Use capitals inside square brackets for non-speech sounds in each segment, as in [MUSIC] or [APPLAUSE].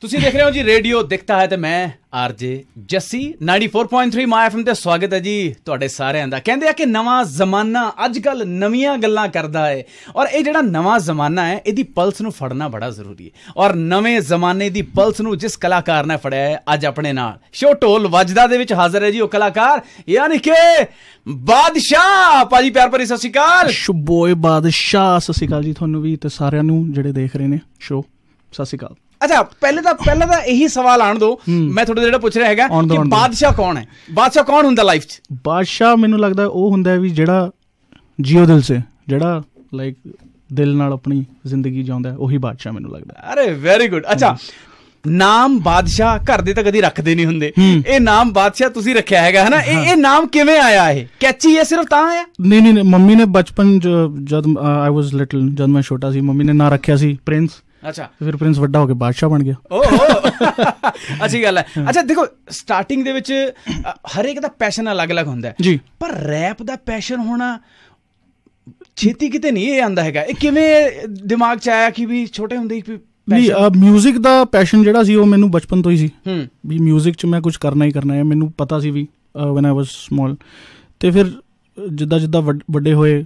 ਤੁਸੀਂ ਦੇਖ ਰਹੇ ਹੋ ਜੀ ਰੇਡੀਓ ਦਿਖਤਾ ਹੈ ਤੇ ਮੈਂ ਆਰਜੇ ਜੱਸੀ 94.3 ਮਾਈ ਐਫਐਮ ਤੇ ਸਵਾਗਤ ਹੈ ਜੀ ਤੁਹਾਡੇ ਸਾਰਿਆਂ ਦਾ ਕਹਿੰਦੇ ਆ ਕਿ ਨਵਾਂ ਜ਼ਮਾਨਾ ਅੱਜ ਕੱਲ ਨਵੀਆਂ ਗੱਲਾਂ ਕਰਦਾ ਹੈ ਔਰ ਇਹ ਜਿਹੜਾ ਨਵਾਂ ਜ਼ਮਾਨਾ ਹੈ ਇਹਦੀ ਪਲਸ ਨੂੰ ਫੜਨਾ ਬੜਾ ਜ਼ਰੂਰੀ ਹੈ ਔਰ ਨਵੇਂ ਜ਼ਮਾਨੇ ਦੀ ਪਲਸ ਨੂੰ ਜਿਸ ਕਲਾਕਾਰ ਨੇ ਫੜਿਆ ਹੈ ਅੱਜ ਆਪਣੇ ਨਾਲ ਸ਼ੋ ਢੋਲ ਵੱਜਦਾ ਦੇ ਵਿੱਚ ਹਾਜ਼ਰ ਹੈ ਜੀ ਉਹ ਕਲਾਕਾਰ ਯਾਨੀ ਕਿ ਬਾਦਸ਼ਾਹ ਪਾਜੀ ਪਿਆਰ ਭਰੀ ਸਤਿ ਸ਼੍ਰੀ ਅਕਾਲ ਸ਼ੁਭੋਏ ਬਾਦਸ਼ਾਹ ਸਤਿ ਸ਼੍ਰੀ ਅਕਾਲ ਜੀ ਤੁਹਾਨੂੰ ਵੀ ਤੇ ਸਾਰਿਆਂ ਨੂੰ ਜਿਹੜੇ ਦੇਖ ਰਹੇ ਨੇ ਸ਼ੋ ਸਤਿ ਸ਼੍ਰੀ ਅਕਾਲ ਅੱਛਾ ਪਹਿਲੇ ਤਾਂ ਪਹਿਲਾਂ ਤਾਂ ਇਹੀ ਸਵਾਲ ਆਣ ਦੋ ਮੈਂ ਤੁਹਾਡੇ ਜਿਹੜਾ ਪੁੱਛ ਰਿਹਾ ਹੈਗਾ ਕਿ ਬਾਦਸ਼ਾਹ ਕੌਣ ਹੈ ਬਾਦਸ਼ਾਹ ਕੌਣ ਹੁੰਦਾ ਲਾਈਫ 'ਚ ਬਾਦਸ਼ਾਹ ਮੈਨੂੰ ਲੱਗਦਾ ਉਹ ਹੁੰਦਾ ਵੀ ਜਿਹੜਾ ਜੀਓ ਦਿਲ ਸੇ ਜਿਹੜਾ ਲਾਈਕ ਦਿਲ ਨਾਲ ਆਪਣੀ ਜ਼ਿੰਦਗੀ ਜਿਉਂਦਾ ਉਹੀ ਬਾਦਸ਼ਾਹ ਮੈਨੂੰ ਲੱਗਦਾ ਅਰੇ ਵੈਰੀ ਗੁੱਡ ਅੱਛਾ ਨਾਮ ਬਾਦਸ਼ਾਹ ਘਰ ਦੇ ਤਾਂ ਕਦੀ ਰੱਖਦੇ ਨਹੀਂ ਹੁੰਦੇ ਇਹ ਨਾਮ ਬਾਦਸ਼ਾਹ ਤੁਸੀਂ ਰੱਖਿਆ ਹੈਗਾ ਹਨਾ ਇਹ ਇਹ ਨਾਮ ਕਿਵੇਂ ਆਇਆ ਇਹ ਕੈਚੀ ਹੈ ਸਿਰਫ ਤਾਂ ਆਇਆ ਨਹੀਂ ਨਹੀਂ ਮੰਮੀ ਨੇ ਬਚਪਨ ਜਦ ਆਈ ਵਾਸ ਲਿਟਲ ਜਦ ਮੈਂ ਛੋਟਾ ਸੀ ਮੰਮੀ ਨੇ ਨਾਂ ਰੱਖਿਆ ਸੀ ਪ੍ਰਿੰਸ ਅੱਛਾ ਫਿਰ ਪ੍ਰਿੰਸ ਵੱਡਾ ਹੋ ਕੇ ਬਾਦਸ਼ਾਹ ਬਣ ਗਿਆ ਓਹ [LAUGHS] ਅੱਛੀ ਗੱਲ ਹੈ ਅੱਛਾ ਦੇਖੋ ਸਟਾਰਟਿੰਗ ਦੇ ਵਿੱਚ ਹਰੇਕ ਦਾ ਪੈਸ਼ਨ ਅਲੱਗ-ਅਲੱਗ ਹੁੰਦਾ ਹੈ ਪਰ ਰੈਪ ਦਾ ਪੈਸ਼ਨ ਹੋਣਾ ਛੇਤੀ ਕਿਤੇ ਨਹੀਂ ਇਹ ਆਂਦਾ ਹੈਗਾ ਇਹ ਕਿਵੇਂ ਦਿਮਾਗ 'ਚ ਆਇਆ ਕਿ ਵੀ ਛੋਟੇ ਹੁੰਦੇ ਹੀ ਨਹੀਂ ਆ 뮤직 ਦਾ ਪੈਸ਼ਨ ਜਿਹੜਾ ਸੀ ਉਹ ਮੈਨੂੰ ਬਚਪਨ ਤੋਂ ਹੀ ਸੀ ਵੀ 뮤직 'ਚ ਮੈਂ ਕੁਝ ਕਰਨਾ ਹੀ ਕਰਨਾ ਹੈ ਮੈਨੂੰ ਪਤਾ ਸੀ ਵੀ ਵੈਨ ਆਈ ਵਾਸ ਸਮਾਲ ਤੇ ਫਿਰ ਜਿੱਦਾਂ ਜਿੱਦਾਂ ਵੱਡੇ ਹੋਏ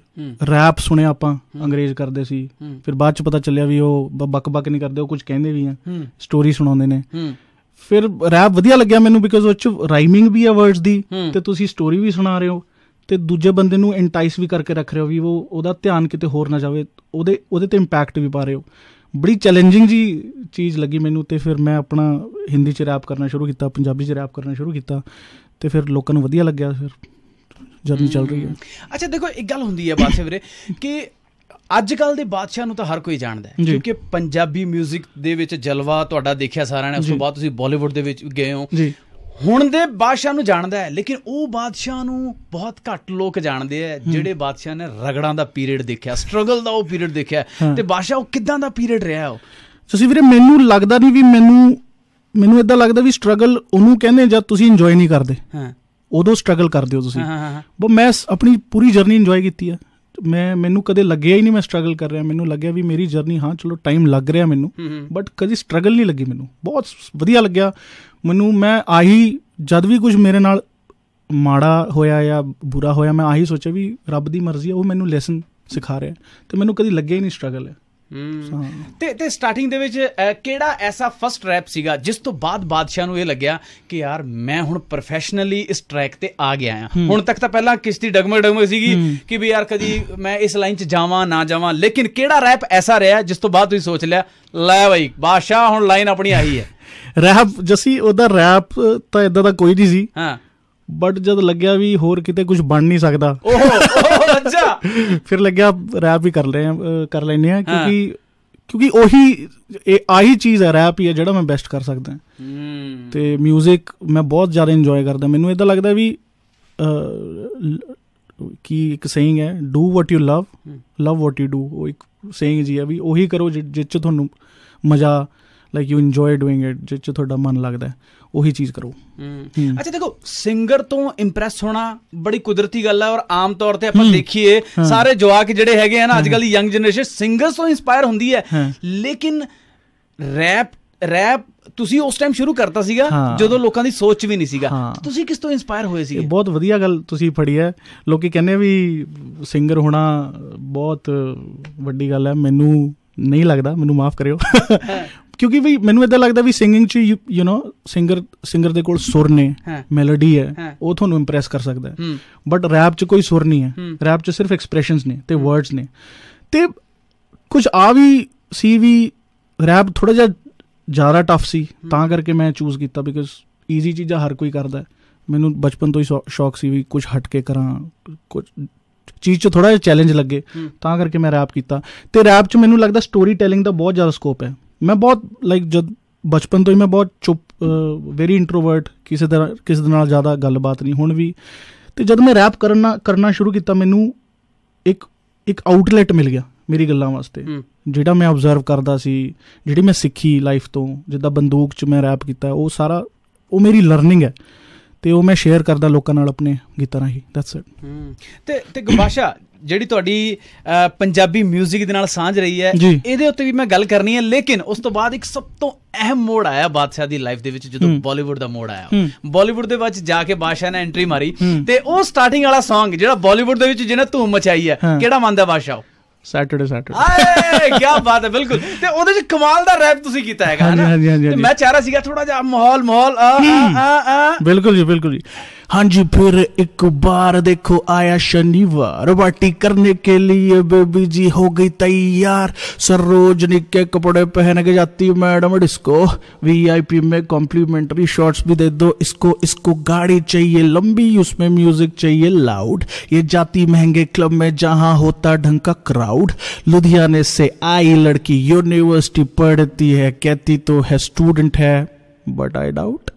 ਰੈਪ ਸੁਣਿਆ ਆਪਾਂ ਅੰਗਰੇਜ਼ ਕਰਦੇ ਸੀ ਫਿਰ ਬਾਅਦ ਚ ਪਤਾ ਚੱਲਿਆ ਵੀ ਉਹ ਬੱਕ ਬੱਕ ਨਹੀਂ ਕਰਦੇ ਉਹ ਕੁਝ ਕਹਿੰਦੇ ਵੀ ਆ ਸਟੋਰੀ ਸੁਣਾਉਂਦੇ ਨੇ ਫਿਰ ਰੈਪ ਵਧੀਆ ਲੱਗਿਆ ਮੈਨੂੰ ਬਿਕੋਜ਼ ਉਹ ਚ ਰਾਈਮਿੰਗ ਵੀ ਆ ਵਰਡਸ ਦੀ ਤੇ ਤੁਸੀਂ ਸਟੋਰੀ ਵੀ ਸੁਣਾ ਰਹੇ ਹੋ ਤੇ ਦੂਜੇ ਬੰਦੇ ਨੂੰ ਐਂਟਾਈਸ ਵੀ ਕਰਕੇ ਰੱਖ ਰਹੇ ਹੋ ਵੀ ਉਹ ਉਹਦਾ ਧਿਆਨ ਕਿਤੇ ਹੋਰ ਨਾ ਜਾਵੇ ਉਹਦੇ ਉਹਦੇ ਤੇ ਇੰਪੈਕਟ ਵੀ ਪਾ ਰਹੇ ਹੋ ਬੜੀ ਚੈਲੰਜਿੰਗ ਜੀ ਚੀਜ਼ ਲੱਗੀ ਮੈਨੂੰ ਤੇ ਫਿਰ ਮੈਂ ਆਪਣਾ ਹਿੰਦੀ ਚ ਰੈਪ ਕਰਨਾ ਸ਼ੁਰੂ ਕੀਤਾ ਪੰਜਾਬੀ ਚ ਰੈਪ ਕਰਨਾ ਸ਼ੁਰੂ ਕੀਤਾ ਤੇ ਫਿਰ ਲੋਕਾਂ ਨੂੰ ਵਧੀਆ ਲੱਗਿਆ ਫਿਰ ਜਰਨੀ ਚੱਲ ਰਹੀ ਹੈ ਅੱਛਾ ਦੇਖੋ ਇੱਕ ਗੱਲ ਹੁੰਦੀ ਹੈ ਬਾਸੇ ਵੀਰੇ ਕਿ ਅੱਜ ਕੱਲ ਦੇ ਬਾਦਸ਼ਾਹ ਨੂੰ ਤਾਂ ਹਰ ਕੋਈ ਜਾਣਦਾ ਹੈ ਕਿਉਂਕਿ ਪੰਜਾਬੀ 뮤직 ਦੇ ਵਿੱਚ ਜਲਵਾ ਤੁਹਾਡਾ ਦੇਖਿਆ ਸਾਰਿਆਂ ਨੇ ਉਸ ਤੋਂ ਬਾਅਦ ਤੁਸੀਂ ਬਾਲੀਵੁੱਡ ਦੇ ਵਿੱਚ ਗਏ ਹੋ ਜੀ ਹੁਣ ਦੇ ਬਾਦਸ਼ਾਹ ਨੂੰ ਜਾਣਦਾ ਹੈ ਲੇਕਿਨ ਉਹ ਬਾਦਸ਼ਾਹ ਨੂੰ ਬਹੁਤ ਘੱਟ ਲੋਕ ਜਾਣਦੇ ਆ ਜਿਹੜੇ ਬਾਦਸ਼ਾਹ ਨੇ ਰਗੜਾਂ ਦਾ ਪੀਰੀਅਡ ਦੇਖਿਆ ਸਟਰਗਲ ਦਾ ਉਹ ਪੀਰੀਅਡ ਦੇਖਿਆ ਤੇ ਬਾਦਸ਼ਾਹ ਉਹ ਕਿਦਾਂ ਦਾ ਪੀਰੀਅਡ ਰਿਹਾ ਉਹ ਤੁਸੀਂ ਵੀਰੇ ਮੈਨੂੰ ਲੱਗਦਾ ਨਹੀਂ ਵੀ ਮੈਨੂੰ ਮੈਨੂੰ ਇਦਾਂ ਲੱਗਦਾ ਵੀ ਸਟਰਗਲ ਉਹਨੂੰ ਕਹਿੰਦੇ ਜਦ ਤੁਸੀਂ ਇੰਜੋਏ ਨਹੀਂ ਕਰਦੇ ਹਾਂ ਉਦੋਂ ਸਟਰਗਲ ਕਰਦੇ ਹੋ ਤੁਸੀਂ ਬਸ ਮੈਂ ਆਪਣੀ ਪੂਰੀ ਜਰਨੀ ਇੰਜੋਏ ਕੀਤੀ ਆ ਮੈਂ ਮੈਨੂੰ ਕਦੇ ਲੱਗਿਆ ਹੀ ਨਹੀਂ ਮੈਂ ਸਟਰਗਲ ਕਰ ਰਿਹਾ ਮੈਨੂੰ ਲੱਗਿਆ ਵੀ ਮੇਰੀ ਜਰਨੀ ਹਾਂ ਚਲੋ ਟਾਈਮ ਲੱਗ ਰਿਹਾ ਮੈਨੂੰ ਬਟ ਕਦੀ ਸਟਰਗਲ ਨਹੀਂ ਲੱਗੀ ਮੈਨੂੰ ਬਹੁਤ ਵਧੀਆ ਲੱਗਿਆ ਮੈਨੂੰ ਮੈਂ ਆਹੀ ਜਦ ਵੀ ਕੁਝ ਮੇਰੇ ਨਾਲ ਮਾੜਾ ਹੋਇਆ ਜਾਂ ਬੁਰਾ ਹੋਇਆ ਮੈਂ ਆਹੀ ਸੋਚਿਆ ਵੀ ਰੱਬ ਦੀ ਮਰਜ਼ੀ ਆ ਉਹ ਮੈਨੂੰ ਲੈਸਨ ਸਿਖਾ ਰਿਹਾ ਤੇ ਮੈਨੂੰ ਕਦੀ ਲੱਗਿਆ ਹੀ ਨਹੀਂ ਸਟਰਗਲ ਹੈ ਤੇ ਤੇ ਸਟਾਰਟਿੰਗ ਦੇ ਵਿੱਚ ਕਿਹੜਾ ਐਸਾ ਫਰਸਟ ਰੈਪ ਸੀਗਾ ਜਿਸ ਤੋਂ ਬਾਅਦ ਬਾਦਸ਼ਾਹ ਨੂੰ ਇਹ ਲੱਗਿਆ ਕਿ ਯਾਰ ਮੈਂ ਹੁਣ ਪ੍ਰੋਫੈਸ਼ਨਲੀ ਇਸ ਟਰੈਕ ਤੇ ਆ ਗਿਆ ਆ ਹੁਣ ਤੱਕ ਤਾਂ ਪਹਿਲਾਂ ਕਿਸ਼ਤੀ ਡਗਮ ਡਗਮ ਸੀਗੀ ਕਿ ਵੀ ਯਾਰ ਕਦੀ ਮੈਂ ਇਸ ਲਾਈਨ 'ਚ ਜਾਵਾਂ ਨਾ ਜਾਵਾਂ ਲੇਕਿਨ ਕਿਹੜਾ ਰੈਪ ਐਸਾ ਰਿਹਾ ਜਿਸ ਤੋਂ ਬਾਅਦ ਤੁਸੀਂ ਸੋਚ ਲਿਆ ਲੈ ਬਾਈ ਬਾਦਸ਼ਾਹ ਹੁਣ ਲਾਈਨ ਆਪਣੀ ਆਹੀ ਹੈ ਰੈਪ [LAUGHS] ਜਸੀ ਉਹਦਾ ਰੈਪ ਤਾਂ ਇਦਾਂ ਦਾ ਕੋਈ ਨਹੀਂ ਸੀ ਹਾਂ ਬਟ ਜਦ ਲੱਗਿਆ ਵੀ ਹੋਰ ਕਿਤੇ ਕੁਝ ਬਣ ਨਹੀਂ ਸਕਦਾ ਓਹੋ ਅੱਛਾ ਫਿਰ ਲੱਗਿਆ ਰੈਪ ਵੀ ਕਰ ਲੈ ਕਰ ਲੈਨੇ ਆ ਕਿਉਂਕਿ ਕਿਉਂਕਿ ਉਹੀ ਇਹ ਆਹੀ ਚੀਜ਼ ਹੈ ਰੈਪ ਹੀ ਹੈ ਜਿਹੜਾ ਮੈਂ ਬੈਸਟ ਕਰ ਸਕਦਾ ਤੇ 뮤직 ਮੈਂ ਬਹੁਤ ਜ਼ਿਆਦਾ ਇੰਜੋਏ ਕਰਦਾ ਮੈਨੂੰ ਇਦਾਂ ਲੱਗਦਾ ਵੀ ਕੀ ਇੱਕ ਸੇਇੰਗ ਹੈ do what you love love what you do ਉਹ ਇੱਕ ਸੇਇੰਗ ਜੀ ਆ ਵੀ ਉਹੀ ਕਰੋ ਜਿੱਚ ਤੁਹਾਨੂੰ ਮਜ਼ਾ like you enjoy doing it ਜਿੱਚ ਤੁਹਾਡਾ ਮਨ ਲੱਗਦਾ ਉਹੀ ਚੀਜ਼ ਕਰੋ ਅੱਛਾ ਦੇਖੋ ਸਿੰਗਰ ਤੋਂ ਇੰਪ੍ਰੈਸ ਹੋਣਾ ਬੜੀ ਕੁਦਰਤੀ ਗੱਲ ਹੈ ਔਰ ਆਮ ਤੌਰ ਤੇ ਆਪਾਂ ਦੇਖੀਏ ਸਾਰੇ ਜਵਾਕ ਜਿਹੜੇ ਹੈਗੇ ਆ ਨਾ ਅੱਜ ਕੱਲ ਦੀ ਯੰਗ ਜਨਰੇਸ਼ਨ ਸਿੰਗਰਸ ਤੋਂ ਇਨਸਪਾਇਰ ਹੁੰਦੀ ਹੈ ਲੇਕਿਨ ਰੈਪ ਰੈਪ ਤੁਸੀਂ ਉਸ ਟਾਈਮ ਸ਼ੁਰੂ ਕਰਤਾ ਸੀਗਾ ਜਦੋਂ ਲੋਕਾਂ ਦੀ ਸੋਚ ਵੀ ਨਹੀਂ ਸੀਗਾ ਤੁਸੀਂ ਕਿਸ ਤੋਂ ਇਨਸਪਾਇਰ ਹੋਏ ਸੀਗੇ ਬਹੁਤ ਵਧੀਆ ਗੱਲ ਤੁਸੀਂ ਫੜੀ ਹੈ ਲੋਕੀ ਕਹਿੰਦੇ ਵੀ ਸਿੰਗਰ ਹੋਣਾ ਬਹੁਤ ਵੱਡੀ ਗੱਲ ਹੈ ਮੈਨੂੰ ਨਹੀਂ ਲੱਗਦਾ ਮੈਨੂੰ ਮਾਫ ਕਰਿਓ ਕਿਉਂਕਿ ਵੀ ਮੈਨੂੰ ਇਦਾਂ ਲੱਗਦਾ ਵੀ ਸਿੰਗਿੰਗ ਚ ਯੂ نو ਸਿੰਗਰ ਸਿੰਗਰ ਦੇ ਕੋਲ ਸੁਰ ਨੇ ਮੈਲੋਡੀ ਹੈ ਉਹ ਤੁਹਾਨੂੰ ਇੰਪ੍ਰੈਸ ਕਰ ਸਕਦਾ ਬਟ ਰੈਪ ਚ ਕੋਈ ਸੁਰ ਨਹੀਂ ਹੈ ਰੈਪ ਚ ਸਿਰਫ ਐਕਸਪ੍ਰੈਸ਼ਨਸ ਨੇ ਤੇ ਵਰਡਸ ਨੇ ਤੇ ਕੁਝ ਆ ਵੀ ਸੀ ਵੀ ਰੈਪ ਥੋੜਾ ਜਿਹਾ ਜ਼ਿਆਦਾ ਟਫ ਸੀ ਤਾਂ ਕਰਕੇ ਮੈਂ ਚੂਜ਼ ਕੀਤਾ ਬਿਕਾਜ਼ ਈਜ਼ੀ ਚੀਜ਼ਾਂ ਹਰ ਕੋਈ ਕਰਦਾ ਮੈਨੂੰ ਬਚਪਨ ਤੋਂ ਹੀ ਸ਼ੌਕ ਸੀ ਵੀ ਕੁਝ ਹਟ ਕੇ ਕਰਾਂ ਕੁਝ ਚੀਜ਼ 'ਚ ਥੋੜਾ ਜਿਹਾ ਚੈਲੰਜ ਲੱਗੇ ਤਾਂ ਕਰਕੇ ਮੈਂ ਰੈਪ ਕੀਤਾ ਤੇ ਰੈਪ 'ਚ ਮੈਨੂੰ ਲੱਗਦਾ ਸਟੋਰੀ ਟੈਲਿੰਗ ਦਾ ਬਹੁਤ ਜ਼ਿਆਦਾ ਸਕੋਪ ਹੈ ਮੈਂ ਬਹੁਤ ਲਾਈਕ ਜਦ ਬਚਪਨ ਤੋਂ ਹੀ ਮੈਂ ਬਹੁਤ ਚੁੱਪ ਵੈਰੀ ਇੰਟਰੋਵਰਟ ਕਿਸੇ ਤਰ੍ਹਾਂ ਕਿਸੇ ਦੇ ਨਾਲ ਜ਼ਿਆਦਾ ਗੱਲਬਾਤ ਨਹੀਂ ਹੁਣ ਵੀ ਤੇ ਜਦ ਮੈਂ ਰੈਪ ਕਰਨਾ ਕਰਨਾ ਸ਼ੁਰੂ ਕੀਤਾ ਮੈਨੂੰ ਇੱਕ ਇੱਕ ਆਊਟਲੈਟ ਮਿਲ ਗਿਆ ਮੇਰੀ ਗੱਲਾਂ ਵਾਸਤੇ ਜਿਹੜਾ ਮੈਂ ਆਬਜ਼ਰਵ ਕਰਦਾ ਸੀ ਜਿਹੜੀ ਮੈਂ ਸਿੱਖੀ ਲਾਈਫ ਤੋਂ ਜਿੱਦਾਂ ਬੰਦੂਕ 'ਚ ਮੈਂ ਰੈਪ ਕੀਤਾ ਉਹ ਸਾਰਾ ਉਹ ਮੇਰੀ ਲਰਨਿੰਗ ਹੈ ਤੇ ਉਹ ਮੈਂ ਸ਼ੇਅਰ ਕਰਦਾ ਲੋਕਾਂ ਨਾਲ ਆਪਣੇ ਗੀਤਾਂ ਰਾਹੀਂ ਦੈਟਸ ਇਟ ਤੇ ਤੇ ਗਵਾਸ਼ਾ ਜਿਹੜੀ ਤੁਹਾਡੀ ਪੰਜਾਬੀ 뮤직 ਦੇ ਨਾਲ ਸਾਂਝ ਰਹੀ ਹੈ ਇਹਦੇ ਉੱਤੇ ਵੀ ਮੈਂ ਗੱਲ ਕਰਨੀ ਹੈ ਲੇਕਿਨ ਉਸ ਤੋਂ ਬਾਅਦ ਇੱਕ ਸਭ ਤੋਂ ਅਹਿਮ ਮੋੜ ਆਇਆ ਬਾਦਸ਼ਾਹ ਦੀ ਲਾਈਫ ਦੇ ਵਿੱਚ ਜਦੋਂ ਬਾਲੀਵੁੱਡ ਦਾ ਮੋੜ ਆਇਆ ਬਾਲੀਵੁੱਡ ਦੇ ਵਿੱਚ ਜਾ ਕੇ ਬਾਦਸ਼ਾਹ ਨੇ ਐਂਟਰੀ ਮਾਰੀ ਤੇ ਉਹ ਸਟਾਰਟਿੰਗ ਵਾਲਾ Song ਜਿਹੜਾ ਬਾਲੀਵੁੱਡ ਦੇ ਵਿੱਚ ਜਿਹਨੇ ਧੂਮ ਮਚਾਈ ਹੈ ਕਿਹੜਾ ਮੰਨਦਾ ਬਾਦਸ਼ਾਹ ਸੈਟਰਡੇ ਸੈਟਰਡੇ ਆਏ ਕੀ ਬਾਤ ਹੈ ਬਿਲਕੁਲ ਤੇ ਉਹਦੇ ਚ ਕਮਾਲ ਦਾ ਰੈਪ ਤੁਸੀਂ ਕੀਤਾ ਹੈਗਾ ਹਨਾ ਤੇ ਮੈਂ ਚਾਹ ਰਿਹਾ ਸੀਗਾ ਥੋੜਾ ਜਿਹਾ ਮਾਹੌਲ ਮਾਹੌਲ ਆ ਆ ਆ ਬਿਲਕੁਲ ਜੀ ਬਿਲਕੁਲ ਜੀ हाँ जी फिर एक बार देखो आया शनिवार पार्टी करने के लिए बेबी जी हो गई तैयार सरोजनी के कपड़े पहन के जाती मैडम इसको वीआईपी में कॉम्प्लीमेंट्री शॉर्ट्स भी दे दो इसको इसको गाड़ी चाहिए लंबी उसमें म्यूजिक चाहिए लाउड ये जाती महंगे क्लब में जहां होता ढंग का क्राउड लुधियाने से आई लड़की यूनिवर्सिटी पढ़ती है कहती तो है स्टूडेंट है बट आई डाउट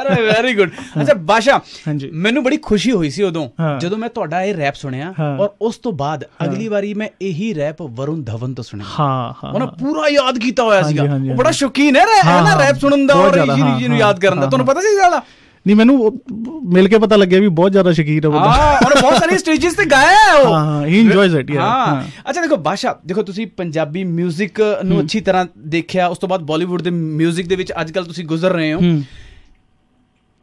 ਅਰੇ ਵੈਰੀ ਗੁੱਡ ਅੱਛਾ ਬਾਸ਼ਾ ਹਾਂਜੀ ਮੈਨੂੰ ਬੜੀ ਖੁਸ਼ੀ ਹੋਈ ਸੀ ਉਦੋਂ ਜਦੋਂ ਮੈਂ ਤੁਹਾਡਾ ਇਹ ਰੈਪ ਸੁਣਿਆ ਔਰ ਉਸ ਤੋਂ ਬਾਅਦ ਅਗਲੀ ਵਾਰੀ ਮੈਂ ਇਹੀ ਰੈਪ ਵਰੁਣ ਧਵਨ ਤੋਂ ਸੁਣਿਆ ਹਾਂ ਹਾਂ ਉਹਨਾਂ ਪੂਰਾ ਯਾਦ ਕੀਤਾ ਹੋਇਆ ਸੀਗਾ ਉਹ ਬੜਾ ਸ਼ੌਕੀਨ ਹੈ ਨਾ ਰੈਪ ਸੁਣਨ ਦਾ ਔਰ ਜੀ ਜੀ ਨੂੰ ਯਾਦ ਕਰਨ ਦਾ ਤੁਹਾਨੂੰ ਪਤਾ ਸੀ ਜ਼ਿਆਦਾ ਨਹੀਂ ਮੈਨੂੰ ਮਿਲ ਕੇ ਪਤਾ ਲੱਗਿਆ ਵੀ ਬਹੁਤ ਜ਼ਿਆਦਾ ਸ਼ਕੀਰ ਹੈ ਉਹ ਹਾਂ ਔਰ ਬਹੁਤ ਸਾਰੀ ਸਟੇਜਸ ਤੇ ਗਾਇਆ ਹੈ ਉਹ ਹਾਂ ਹੀ ਇੰਜੋਇਸ ਇਟ ਹਾਂ ਅੱਛਾ ਦੇਖੋ ਬਾਸ਼ਾ ਦੇਖੋ ਤੁਸੀਂ ਪੰਜਾਬੀ 뮤직 ਨੂੰ ਅੱਛੀ ਤਰ੍ਹਾਂ ਦੇਖਿਆ ਉਸ ਤੋਂ ਬਾਅਦ ਬਾਲੀਵੁੱਡ ਦੇ 뮤직 ਦੇ ਵਿੱਚ ਅੱਜਕੱਲ ਤੁਸੀਂ ਗੁਜ਼ਰ ਰਹੇ ਹੋ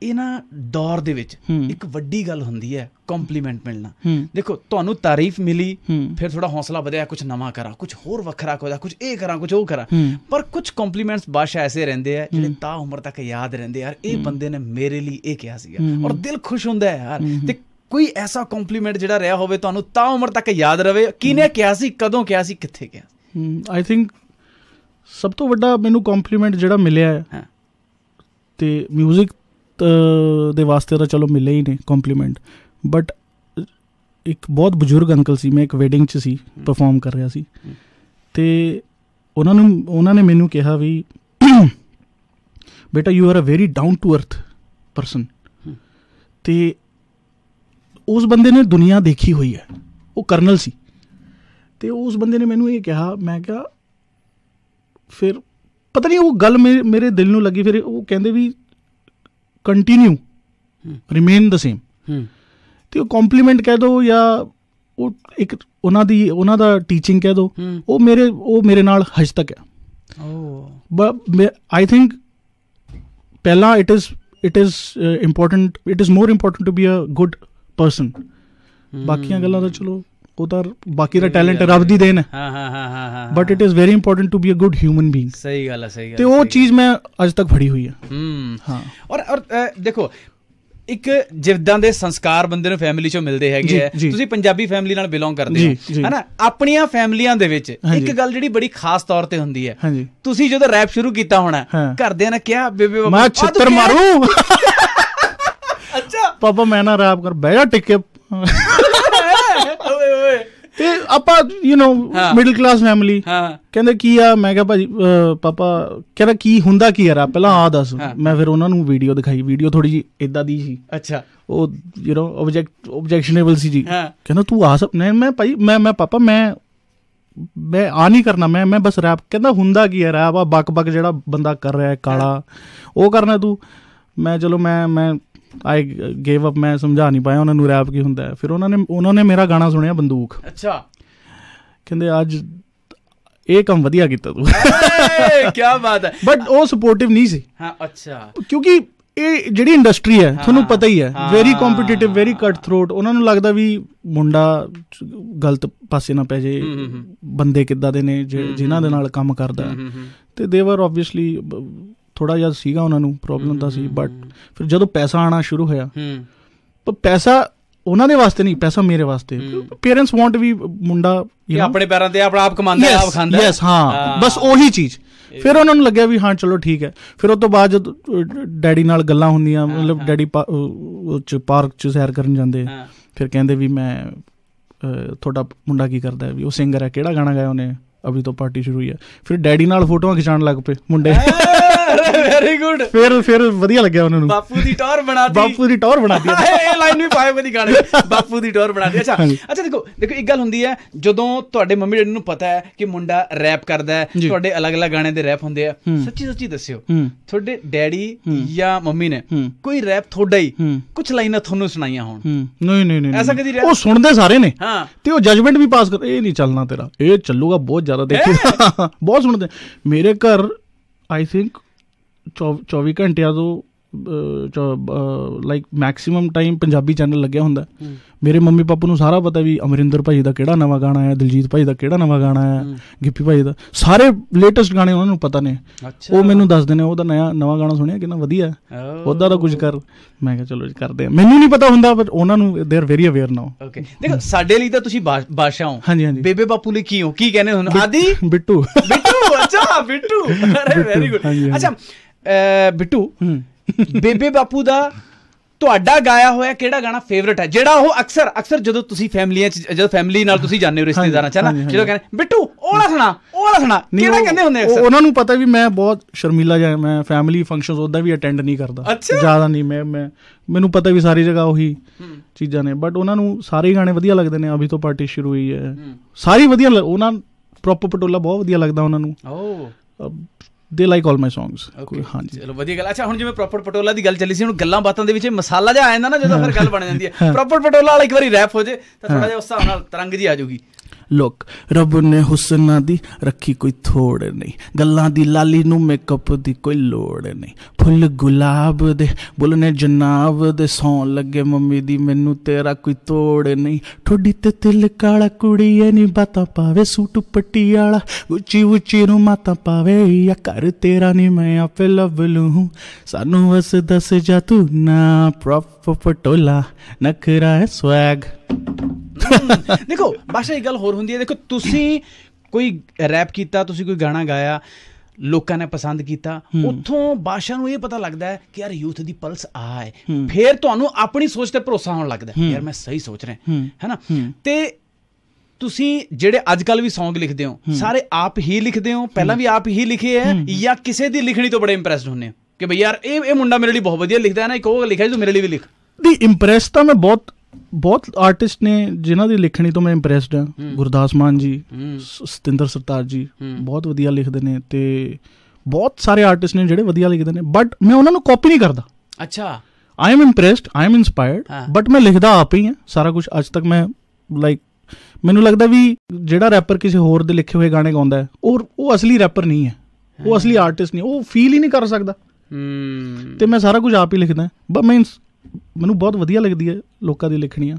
ਇਹਨਾਂ ਦੌਰ ਦੇ ਵਿੱਚ ਇੱਕ ਵੱਡੀ ਗੱਲ ਹੁੰਦੀ ਹੈ ਕੰਪਲੀਮੈਂਟ ਮਿਲਣਾ ਦੇਖੋ ਤੁਹਾਨੂੰ ਤਾਰੀਫ ਮਿਲੀ ਫਿਰ ਥੋੜਾ ਹੌਸਲਾ ਵਧਿਆ ਕੁਝ ਨਵਾਂ ਕਰਾਂ ਕੁਝ ਹੋਰ ਵੱਖਰਾ ਕੋਦਾ ਕੁਝ ਇਹ ਕਰਾਂ ਕੁਝ ਉਹ ਕਰਾਂ ਪਰ ਕੁਝ ਕੰਪਲੀਮੈਂਟਸ ਬਾਸ਼ਾ ਐਸੇ ਰਹਿੰਦੇ ਆ ਜਿਹੜੇ ਤਾਂ ਉਮਰ ਤੱਕ ਯਾਦ ਰਹਿੰਦੇ ਯਾਰ ਇਹ ਬੰਦੇ ਨੇ ਮੇਰੇ ਲਈ ਇਹ ਕਿਹਾ ਸੀਗਾ ਔਰ ਦਿਲ ਖੁਸ਼ ਹੁੰਦਾ ਹੈ ਯਾਰ ਤੇ ਕੋਈ ਐਸਾ ਕੰਪਲੀਮੈਂਟ ਜਿਹੜਾ ਰਿਹਾ ਹੋਵੇ ਤੁਹਾਨੂੰ ਤਾਂ ਉਮਰ ਤੱਕ ਯਾਦ ਰਵੇ ਕਿਨੇ ਕਿਹਾ ਸੀ ਕਦੋਂ ਕਿਹਾ ਸੀ ਕਿੱਥੇ ਕਿਹਾ ਆਈ ਥਿੰਕ ਸਭ ਤੋਂ ਵੱਡਾ ਮੈਨੂੰ ਕੰਪਲੀਮੈਂਟ ਜਿਹੜਾ ਮਿਲਿਆ ਹੈ ਤੇ 뮤직 ਦੇ ਵਾਸਤੇ ਤਾਂ ਚਲੋ ਮਿਲੇ ਹੀ ਨੇ ਕੰਪਲੀਮੈਂਟ ਬਟ ਇੱਕ ਬਹੁਤ ਬਜ਼ੁਰਗ ਅੰਕਲ ਸੀ ਮੈਂ ਇੱਕ ਵੈਡਿੰਗ 'ਚ ਸੀ ਪਰਫਾਰਮ ਕਰ ਰਿਹਾ ਸੀ ਤੇ ਉਹਨਾਂ ਨੂੰ ਉਹਨਾਂ ਨੇ ਮੈਨੂੰ ਕਿਹਾ ਵੀ ਬੇਟਾ you are a very down to earth person ਤੇ ਉਸ ਬੰਦੇ ਨੇ ਦੁਨੀਆ ਦੇਖੀ ਹੋਈ ਹੈ ਉਹ ਕਰਨਲ ਸੀ ਤੇ ਉਸ ਬੰਦੇ ਨੇ ਮੈਨੂੰ ਇਹ ਕਿਹਾ ਮੈਂ ਕਿਹਾ ਫਿਰ ਪਤਾ ਨਹੀਂ ਉਹ ਗੱਲ ਮੇਰੇ ਦਿਲ ਨੂੰ ਲੱਗੀ ਫਿਰ ਉਹ ਕਹਿੰਦੇ ਵੀ ਕੰਟੀਨਿਊ ਰਿਮੇਨ ਦ ਸੇਮ ਤੇ ਉਹ ਕੰਪਲੀਮੈਂਟ ਕਹਿ ਦੋ ਜਾਂ ਉਹ ਇੱਕ ਉਹਨਾਂ ਦੀ ਉਹਨਾਂ ਦਾ ਟੀਚਿੰਗ ਕਹਿ ਦੋ hmm. ਉਹ ਮੇਰੇ ਉਹ ਮੇਰੇ ਨਾਲ ਹਜ ਤੱਕ ਹੈ ਓ ਆਈ ਥਿੰਕ ਪਹਿਲਾ it is it is important it is more important to be a good person ਬਾਕੀਆਂ ਗੱਲਾਂ ਦਾ ਚਲੋ ਉਹ ਤਾਂ ਬਾਕੀ ਦਾ ਟੈਲੈਂਟ ਰੱਬ ਦੀ ਦੇਣ ਹੈ ਹਾਂ ਹਾਂ ਹਾਂ ਹਾਂ but it is very important to be a good human being ਸਹੀ ਗੱਲ ਹੈ ਸਹੀ ਗੱਲ ਤੇ ਉਹ ਚੀਜ਼ ਮੈਂ ਅਜ ਤੱਕ ਫੜੀ ਹੋਈ ਹੈ ਹੂੰ ਹਾਂ ਔਰ ਔਰ ਦੇਖੋ ਇੱਕ ਜਿਵਦਾਂ ਦੇ ਸੰਸਕਾਰ ਬੰਦੇ ਨੂੰ ਫੈਮਿਲੀ ਚੋਂ ਮਿਲਦੇ ਹੈਗੇ ਆ ਤੁਸੀਂ ਪੰਜਾਬੀ ਫੈਮਿਲੀ ਨਾਲ ਬਿਲੋਂਗ ਕਰਦੇ ਹੋ ਹੈਨਾ ਆਪਣੀਆਂ ਫੈਮਲੀਆਂ ਦੇ ਵਿੱਚ ਇੱਕ ਗੱਲ ਜਿਹੜੀ ਬੜੀ ਖਾਸ ਤੌਰ ਤੇ ਹੁੰਦੀ ਹੈ ਤੁਸੀਂ ਜਦੋਂ ਰੈਪ ਸ਼ੁਰੂ ਕੀਤਾ ਹੋਣਾ ਘਰਦਿਆਂ ਨੇ ਕਿਹਾ ਬੇਬੇ ਬਾਬਾ ਮੈਂ ਛੱਤਰ ਮਾਰੂ ਅੱਛਾ ਪਾਪਾ ਮੈਂ ਨਾ ਰੈਪ ਕਰ ਬਹਿ ਜਾ ਟਿੱਕੇ ਤੇ ਆਪਾਂ you know middle class family ਕਹਿੰਦੇ ਕੀ ਆ ਮੈਂ ਕਿਹਾ ਭਾਜੀ ਪਾਪਾ ਕਹਿੰਦਾ ਕੀ ਹੁੰਦਾ ਕੀ ਯਾਰ ਪਹਿਲਾਂ ਆ ਦੱਸ ਮੈਂ ਫਿਰ ਉਹਨਾਂ ਨੂੰ ਵੀਡੀਓ ਦਿਖਾਈ ਵੀਡੀਓ ਥੋੜੀ ਜੀ ਇਦਾਂ ਦੀ ਸੀ ਅੱਛਾ ਉਹ ਯੂ نو ਆਬਜੈਕਟ ਆਬਜੈਕਸ਼ਨੇਬਲ ਸੀ ਜੀ ਕਹਿੰਦਾ ਤੂੰ ਆ ਸਕ ਨਹੀਂ ਮੈਂ ਭਾਈ ਮੈਂ ਮੈਂ ਪਾਪਾ ਮੈਂ ਮੈਂ ਆ ਨਹੀਂ ਕਰਨਾ ਮੈਂ ਮੈਂ ਬਸ ਰੈਪ ਕਹਿੰਦਾ ਹੁੰਦਾ ਕੀ ਯਾਰ ਆ ਬਕ ਬਕ ਜਿਹੜਾ ਬੰਦਾ ਕਰ ਰਿਹਾ ਹੈ ਕਾਲਾ ਉਹ ਕਰਨਾ ਤੂੰ ਮੈਂ ਚਲੋ ਮੈਂ ਮੈਂ ਆਈ ਗੇਵ ਅਪ ਮੈਂ ਸਮਝਾ ਨਹੀਂ ਪਾਇਆ ਉਹਨਾਂ ਨੂੰ ਰੈਪ ਕੀ ਹੁੰਦਾ ਫਿਰ ਉਹਨਾਂ ਨੇ ਉਹਨਾਂ ਨੇ ਮੇਰਾ ਗਾਣਾ ਸੁਣਿਆ ਬੰਦੂਕ ਅੱਛਾ ਕਹਿੰਦੇ ਅੱਜ ਇਹ ਕੰਮ ਵਧੀਆ ਕੀਤਾ ਤੂੰ ਕੀ ਬਾਤ ਹੈ ਬਟ ਉਹ ਸਪੋਰਟਿਵ ਨਹੀਂ ਸੀ ਹਾਂ ਅੱਛਾ ਕਿਉਂਕਿ ਇਹ ਜਿਹੜੀ ਇੰਡਸਟਰੀ ਹੈ ਤੁਹਾਨੂੰ ਪਤਾ ਹੀ ਹੈ very competitive very cut throat ਉਹਨਾਂ ਨੂੰ ਲੱਗਦਾ ਵੀ ਮੁੰਡਾ ਗਲਤ ਪਾਸੇ ਨਾ ਪੈ ਜੇ ਬੰਦੇ ਕਿੱਦਾਂ ਦੇ ਨੇ ਜਿਨ੍ਹਾਂ ਦੇ ਨਾਲ ਕੰਮ ਕਰਦਾ ਤੇ ਦੇ ਵਰ ਆਬਵੀਅਸਲੀ ਥੋੜਾ ਜਿਹਾ ਸੀਗਾ ਉਹਨਾਂ ਨੂੰ ਪ੍ਰੋਬਲਮ ਤਾਂ ਸੀ ਬਟ ਫਿਰ ਜਦੋਂ ਪੈਸਾ ਆਣਾ ਸ਼ੁਰੂ ਹੋਇਆ ਹੂੰ ਪਰ ਪੈਸਾ ਉਹਨਾਂ ਦੇ ਵਾਸਤੇ ਨਹੀਂ ਪੈਸਾ ਮੇਰੇ ਵਾਸਤੇ ਪੇਰੈਂਟਸ ਵਾਂਟ ਵੀ ਮੁੰਡਾ ਯਾ ਆਪਣੇ ਪੈਰਾਂ ਤੇ ਆਪਣਾ ਆਪ ਕਮਾਉਂਦਾ ਆਪ ਖਾਂਦਾ ਯੈਸ ਹਾਂ ਬਸ ਉਹੀ ਚੀਜ਼ ਫਿਰ ਉਹਨਾਂ ਨੂੰ ਲੱਗਿਆ ਵੀ ਹਾਂ ਚਲੋ ਠੀਕ ਹੈ ਫਿਰ ਉਸ ਤੋਂ ਬਾਅਦ ਜਦ ਡੈਡੀ ਨਾਲ ਗੱਲਾਂ ਹੁੰਦੀਆਂ ਮਤਲਬ ਡੈਡੀ ਚ ਪਾਰਕ ਚ ਸੈਰ ਕਰਨ ਜਾਂਦੇ ਫਿਰ ਕਹਿੰਦੇ ਵੀ ਮੈਂ ਤੁਹਾਡਾ ਮੁੰਡਾ ਕੀ ਕਰਦਾ ਹੈ ਵੀ ਉਹ ਸਿੰਗਰ ਹੈ ਕਿਹੜਾ ਗਾਣਾ ਗਾਇਆ ਉਹਨੇ ਅਭੀ ਤੋਂ ਪਾਰਟੀ ਸ਼ੁਰੂ ਹੋਈ ਹੈ ਫਿਰ ਡੈਡੀ ਨਾਲ ਫੋਟੋਆਂ ਖਿਚਾਣ ਲੱਗ ਪਏ ਮੁੰਡੇ ਵੈਰੀ ਗੁੱਡ ਫਿਰ ਫਿਰ ਵਧੀਆ ਲੱਗਿਆ ਉਹਨਾਂ ਨੂੰ ਬਾਪੂ ਦੀ ਟੌਰ ਬਣਾਤੀ ਬਾਪੂ ਦੀ ਟੌਰ ਬਣਾਤੀ ਇਹ ਲਾਈਨ ਵੀ ਪਾਏ ਵਧੀਆ ਗਾਣੇ ਬਾਪੂ ਦੀ ਟੌਰ ਬਣਾਤੀ ਅੱਛਾ ਅੱਛਾ ਦੇਖੋ ਦੇਖੋ ਇੱਕ ਗੱਲ ਹੁੰਦੀ ਹੈ ਜਦੋਂ ਤੁਹਾਡੇ ਮੰਮੀ ਡੈਡੀ ਨੂੰ ਪਤਾ ਹੈ ਕਿ ਮੁੰਡਾ ਰੈਪ ਕਰਦਾ ਹੈ ਤੁਹਾਡੇ ਅਲੱਗ-ਅਲੱਗ ਗਾਣੇ ਦੇ ਰੈਪ ਹੁੰਦੇ ਆ ਸੱਚੀ ਸੱਚੀ ਦੱਸਿਓ ਤੁਹਾਡੇ ਡੈਡੀ ਜਾਂ ਮੰਮੀ ਨੇ ਕੋਈ ਰੈਪ ਤੁਹਾਡਾ ਹੀ ਕੁਝ ਲਾਈਨਾਂ ਤੁਹਾਨੂੰ ਸੁਣਾਈਆਂ ਹੋਣ ਨਹੀਂ ਨਹੀਂ ਨਹੀਂ ਐਸਾ ਕਦੀ ਉਹ ਸੁਣਦੇ ਸਾਰੇ ਨੇ ਤੇ ਉਹ ਜਜਮੈਂਟ ਵੀ ਪਾਸ ਕਰ ਇਹ ਨਹੀਂ ਚੱਲਣਾ ਤੇਰਾ ਇਹ ਚੱਲੂਗਾ ਬਹੁਤ ਜ਼ਿਆਦਾ ਦੇਖੀ ਬਹੁਤ ਸੁਣਦੇ ਮੇਰੇ ਘਰ ਆਈ ਥਿੰਕ 24 ਘੰਟਿਆਂ ਤੋਂ like maximum time Punjabi channel ਲੱਗਿਆ ਹੁੰਦਾ ਮੇਰੇ ਮੰਮੀ ਪਾਪੂ ਨੂੰ ਸਾਰਾ ਪਤਾ ਵੀ ਅਮਰਿੰਦਰ ਭਾਈ ਦਾ ਕਿਹੜਾ ਨਵਾਂ ਗਾਣਾ ਆਇਆ ਦਿਲਜੀਤ ਭਾਈ ਦਾ ਕਿਹੜਾ ਨਵਾਂ ਗਾਣਾ ਆਇਆ ਗਿੱਪੀ ਭਾਈ ਦਾ ਸਾਰੇ ਲੇਟੈਸਟ ਗਾਣੇ ਉਹਨਾਂ ਨੂੰ ਪਤਾ ਨੇ ਉਹ ਮੈਨੂੰ ਦੱਸਦੇ ਨੇ ਉਹਦਾ ਨਵਾਂ ਨਵਾਂ ਗਾਣਾ ਸੁਣਿਆ ਕਿੰਨਾ ਵਧੀਆ ਉਹਦਾ ਤਾਂ ਕੁਝ ਕਰ ਮੈਂ ਕਿਹਾ ਚਲੋ ਜੀ ਕਰਦੇ ਆ ਮੈਨੂੰ ਨਹੀਂ ਪਤਾ ਹੁੰਦਾ ਪਰ ਉਹਨਾਂ ਨੂੰ they are very aware now okay ਦੇਖੋ ਸਾਡੇ ਲਈ ਤਾਂ ਤੁਸੀਂ ਬਾਦਸ਼ਾਹ ਹੋ ਹਾਂਜੀ ਹਾਂਜੀ ਬੇਬੇ ਬਾਪੂ ਲਈ ਕੀ ਹੋ ਕੀ ਕਹਿੰਦੇ ਹੁਣ ਆਦੀ ਬਿੱਟੂ ਬਿੱਟੂ ਅੱਛਾ ਬਿੱਟੂ ਅਰੇ ਵੈਰੀ ਗੁੱਡ ਅੱਛਾ ਬਿੱਟੂ ਬੇਬੇ ਬਾਪੂ ਦਾ ਤੁਹਾਡਾ ਗਾਇਆ ਹੋਇਆ ਕਿਹੜਾ ਗਾਣਾ ਫੇਵਰਿਟ ਹੈ ਜਿਹੜਾ ਉਹ ਅਕਸਰ ਅਕਸਰ ਜਦੋਂ ਤੁਸੀਂ ਫੈਮਲੀਆਂ ਚ ਜਦੋਂ ਫੈਮਲੀ ਨਾਲ ਤੁਸੀਂ ਜਾਂਦੇ ਹੋ ਰਿਸ਼ਤੇਦਾਰਾਂ ਚ ਨਾ ਜਦੋਂ ਕਹਿੰਦੇ ਬਿੱਟੂ ਉਹ ਵਾਲਾ ਸੁਣਾ ਉਹ ਵਾਲਾ ਸੁਣਾ ਕਿਹੜਾ ਕਹਿੰਦੇ ਹੁੰਦੇ ਅਕਸਰ ਉਹਨਾਂ ਨੂੰ ਪਤਾ ਵੀ ਮੈਂ ਬਹੁਤ ਸ਼ਰਮੀਲਾ ਜਾਂ ਮੈਂ ਫੈਮਲੀ ਫੰਕਸ਼ਨਸ ਉਹਦਾ ਵੀ ਅਟੈਂਡ ਨਹੀਂ ਕਰਦਾ ਜ਼ਿਆਦਾ ਨਹੀਂ ਮੈਂ ਮੈਂ ਮੈਨੂੰ ਪਤਾ ਵੀ ਸਾਰੀ ਜਗ੍ਹਾ ਉਹੀ ਚੀਜ਼ਾਂ ਨੇ ਬਟ ਉਹਨਾਂ ਨੂੰ ਸਾਰੇ ਗਾਣੇ ਵਧੀਆ ਲੱਗਦੇ ਨੇ ਅਭੀ ਤੋਂ ਪਾਰਟੀ ਸ਼ੁਰੂ ਹੋਈ ਹੈ ਸਾਰੀ ਵਧੀਆ ਉਹਨਾਂ ਪ੍ਰੋਪਰ ਪਟੋਲਾ ਬਹੁਤ ਵਧੀਆ ਲੱਗਦਾ ਉਹਨਾਂ ਨੂੰ ਓ ਦੇ ਲਾਈਕ 올 ਮਾਈ ਸੌਂਗਸ ਹਾਂਜੀ ਚਲੋ ਵਧੀਆ ਗੱਲ ਅੱਛਾ ਹੁਣ ਜਿਵੇਂ ਪ੍ਰੋਪਰ ਪਟੋਲਾ ਦੀ ਗੱਲ ਚੱਲੀ ਸੀ ਹੁਣ ਗੱਲਾਂ ਬਾਤਾਂ ਦੇ ਵਿੱਚ ਮਸਾਲਾ ਜਿਹਾ ਆ ਜਾਂਦਾ ਨਾ ਜਦੋਂ ਫਿਰ ਗੱਲ ਬਣ ਜਾਂਦੀ ਹੈ ਪ੍ਰੋਪਰ ਪਟੋਲਾ ਵਾਲਾ ਇੱਕ ਵਾਰੀ ਰੈਪ ਹੋ ਜੇ ਤਾਂ ਥੋੜਾ ਜਿਹਾ ਉਸ ਹਿਸਾਬ ਨਾਲ ਤਰੰਗ ਜੀ ਆ ਜਾਊਗੀ ਲੋਕ ਰੱਬ ਨੇ ਹੁਸਨਾ ਦੀ ਰੱਖੀ ਕੋਈ ਥੋੜ ਨਹੀਂ ਗੱਲਾਂ ਦੀ ਲਾਲੀ ਨੂੰ ਮੇਕਅਪ ਦੀ ਕੋਈ ਲੋੜ ਨਹੀਂ ਫੁੱਲ ਗੁਲਾਬ ਦੇ ਬੁਲਨੇ ਜਨਾਬ ਦੇ ਸੌਣ ਲੱਗੇ ਮੰਮੀ ਦੀ ਮੈਨੂੰ ਤੇਰਾ ਕੋਈ ਤੋੜ ਨਹੀਂ ਠੋਡੀ ਤੇ ਤਿਲ ਕਾਲਾ ਕੁੜੀ ਐ ਨਹੀਂ ਬਾਤਾਂ ਪਾਵੇ ਸੂਟ ਪੱਟੀ ਵਾਲਾ ਉੱਚੀ ਉੱਚੀ ਨੂੰ ਮਾਤਾ ਪਾਵੇ ਯਾ ਕਰ ਤੇਰਾ ਨਹੀਂ ਮੈਂ ਆਪੇ ਲਵ ਲੂ ਸਾਨੂੰ ਵਸ ਦੱਸ ਜਾ ਤੂੰ ਨਾ ਪ੍ਰੋਫ ਫਟੋਲਾ ਨਖਰਾ ਐ ਸਵੈਗ ਦੇਖੋ ਬਾਸ਼ਾ ਇਹ ਗੱਲ ਹੋਰ ਹੁੰਦੀ ਹੈ ਦੇਖੋ ਤੁਸੀਂ ਕੋਈ ਰੈਪ ਕੀਤਾ ਤੁਸੀਂ ਕੋਈ ਗਾਣਾ ਗਾਇਆ ਲੋਕਾਂ ਨੇ ਪਸੰਦ ਕੀਤਾ ਉੱਥੋਂ ਬਾਸ਼ਾ ਨੂੰ ਇਹ ਪਤਾ ਲੱਗਦਾ ਹੈ ਕਿ ਯਾਰ ਯੂਥ ਦੀ ਪਲਸ ਆ ਹੈ ਫਿਰ ਤੁਹਾਨੂੰ ਆਪਣੀ ਸੋਚ ਤੇ ਭਰੋਸਾ ਹੋਣ ਲੱਗਦਾ ਯਾਰ ਮੈਂ ਸਹੀ ਸੋਚ ਰਿਹਾ ਹੈਨਾ ਤੇ ਤੁਸੀਂ ਜਿਹੜੇ ਅੱਜ ਕੱਲ ਵੀ Song ਲਿਖਦੇ ਹੋ ਸਾਰੇ ਆਪ ਹੀ ਲਿਖਦੇ ਹੋ ਪਹਿਲਾਂ ਵੀ ਆਪ ਹੀ ਲਿਖੇ ਹੈ ਜਾਂ ਕਿਸੇ ਦੀ ਲਿਖਣੀ ਤੋਂ ਬੜੇ ਇੰਪ੍ਰੈਸਡ ਹੁੰਨੇ ਕਿ ਭਈ ਯਾਰ ਇਹ ਇਹ ਮੁੰਡਾ ਮੇਰੇ ਲਈ ਬਹੁਤ ਵਧੀਆ ਲਿਖਦਾ ਹੈ ਨਾ ਇੱਕ ਉਹ ਲਿਖਿਆ ਜੀ ਤੂੰ ਮੇਰੇ ਲਈ ਵੀ ਲਿਖ ਦੀ ਇੰਪ੍ਰੈਸ ਤਾਂ ਮੈਂ ਬਹੁਤ ਬਹੁਤ ਆਰਟਿਸਟ ਨੇ ਜਿਨ੍ਹਾਂ ਦੀ ਲਿਖਣੀ ਤੋਂ ਮੈਂ ਇੰਪ੍ਰੈਸਡ ਹਾਂ ਗੁਰਦਾਸ ਮਾਨ ਜੀ ਸਤਿੰਦਰ ਸਰਤਾਜ ਜੀ ਬਹੁਤ ਵਧੀਆ ਲਿਖਦੇ ਨੇ ਤੇ ਬਹੁਤ ਸਾਰੇ ਆਰਟਿਸਟ ਨੇ ਜਿਹੜੇ ਵਧੀਆ ਲਿਖਦੇ ਨੇ ਬਟ ਮੈਂ ਉਹਨਾਂ ਨੂੰ ਕਾਪੀ ਨਹੀਂ ਕਰਦਾ ਅੱਛਾ I am impressed I am inspired but ਮੈਂ ਲਿਖਦਾ ਆਪ ਹੀ ਹਾਂ ਸਾਰਾ ਕੁਝ ਅੱਜ ਤੱਕ ਮੈਂ ਲਾਈਕ ਮੈਨੂੰ ਲੱਗਦਾ ਵੀ ਜਿਹੜਾ ਰੈਪਰ ਕਿਸੇ ਹੋਰ ਦੇ ਲਿਖੇ ਹੋਏ ਗਾਣੇ ਗਾਉਂਦਾ ਹੈ ਉਹ ਉਹ ਅਸਲੀ ਰੈਪਰ ਨਹੀਂ ਹੈ ਉਹ ਅਸਲੀ ਆਰਟਿਸਟ ਨਹੀਂ ਉਹ ਫੀਲ ਹੀ ਨਹੀਂ ਕਰ ਸਕਦਾ ਤੇ ਮੈਂ ਸਾਰਾ ਕੁਝ ਆਪ ਹੀ ਲਿਖਦਾ ਬਟ ਮੀਨਸ ਮੈਨੂੰ ਬਹੁਤ ਵਧੀਆ ਲੱਗਦੀ ਹੈ ਲੋਕਾਂ ਦੀ ਲਿਖਣੀਆਂ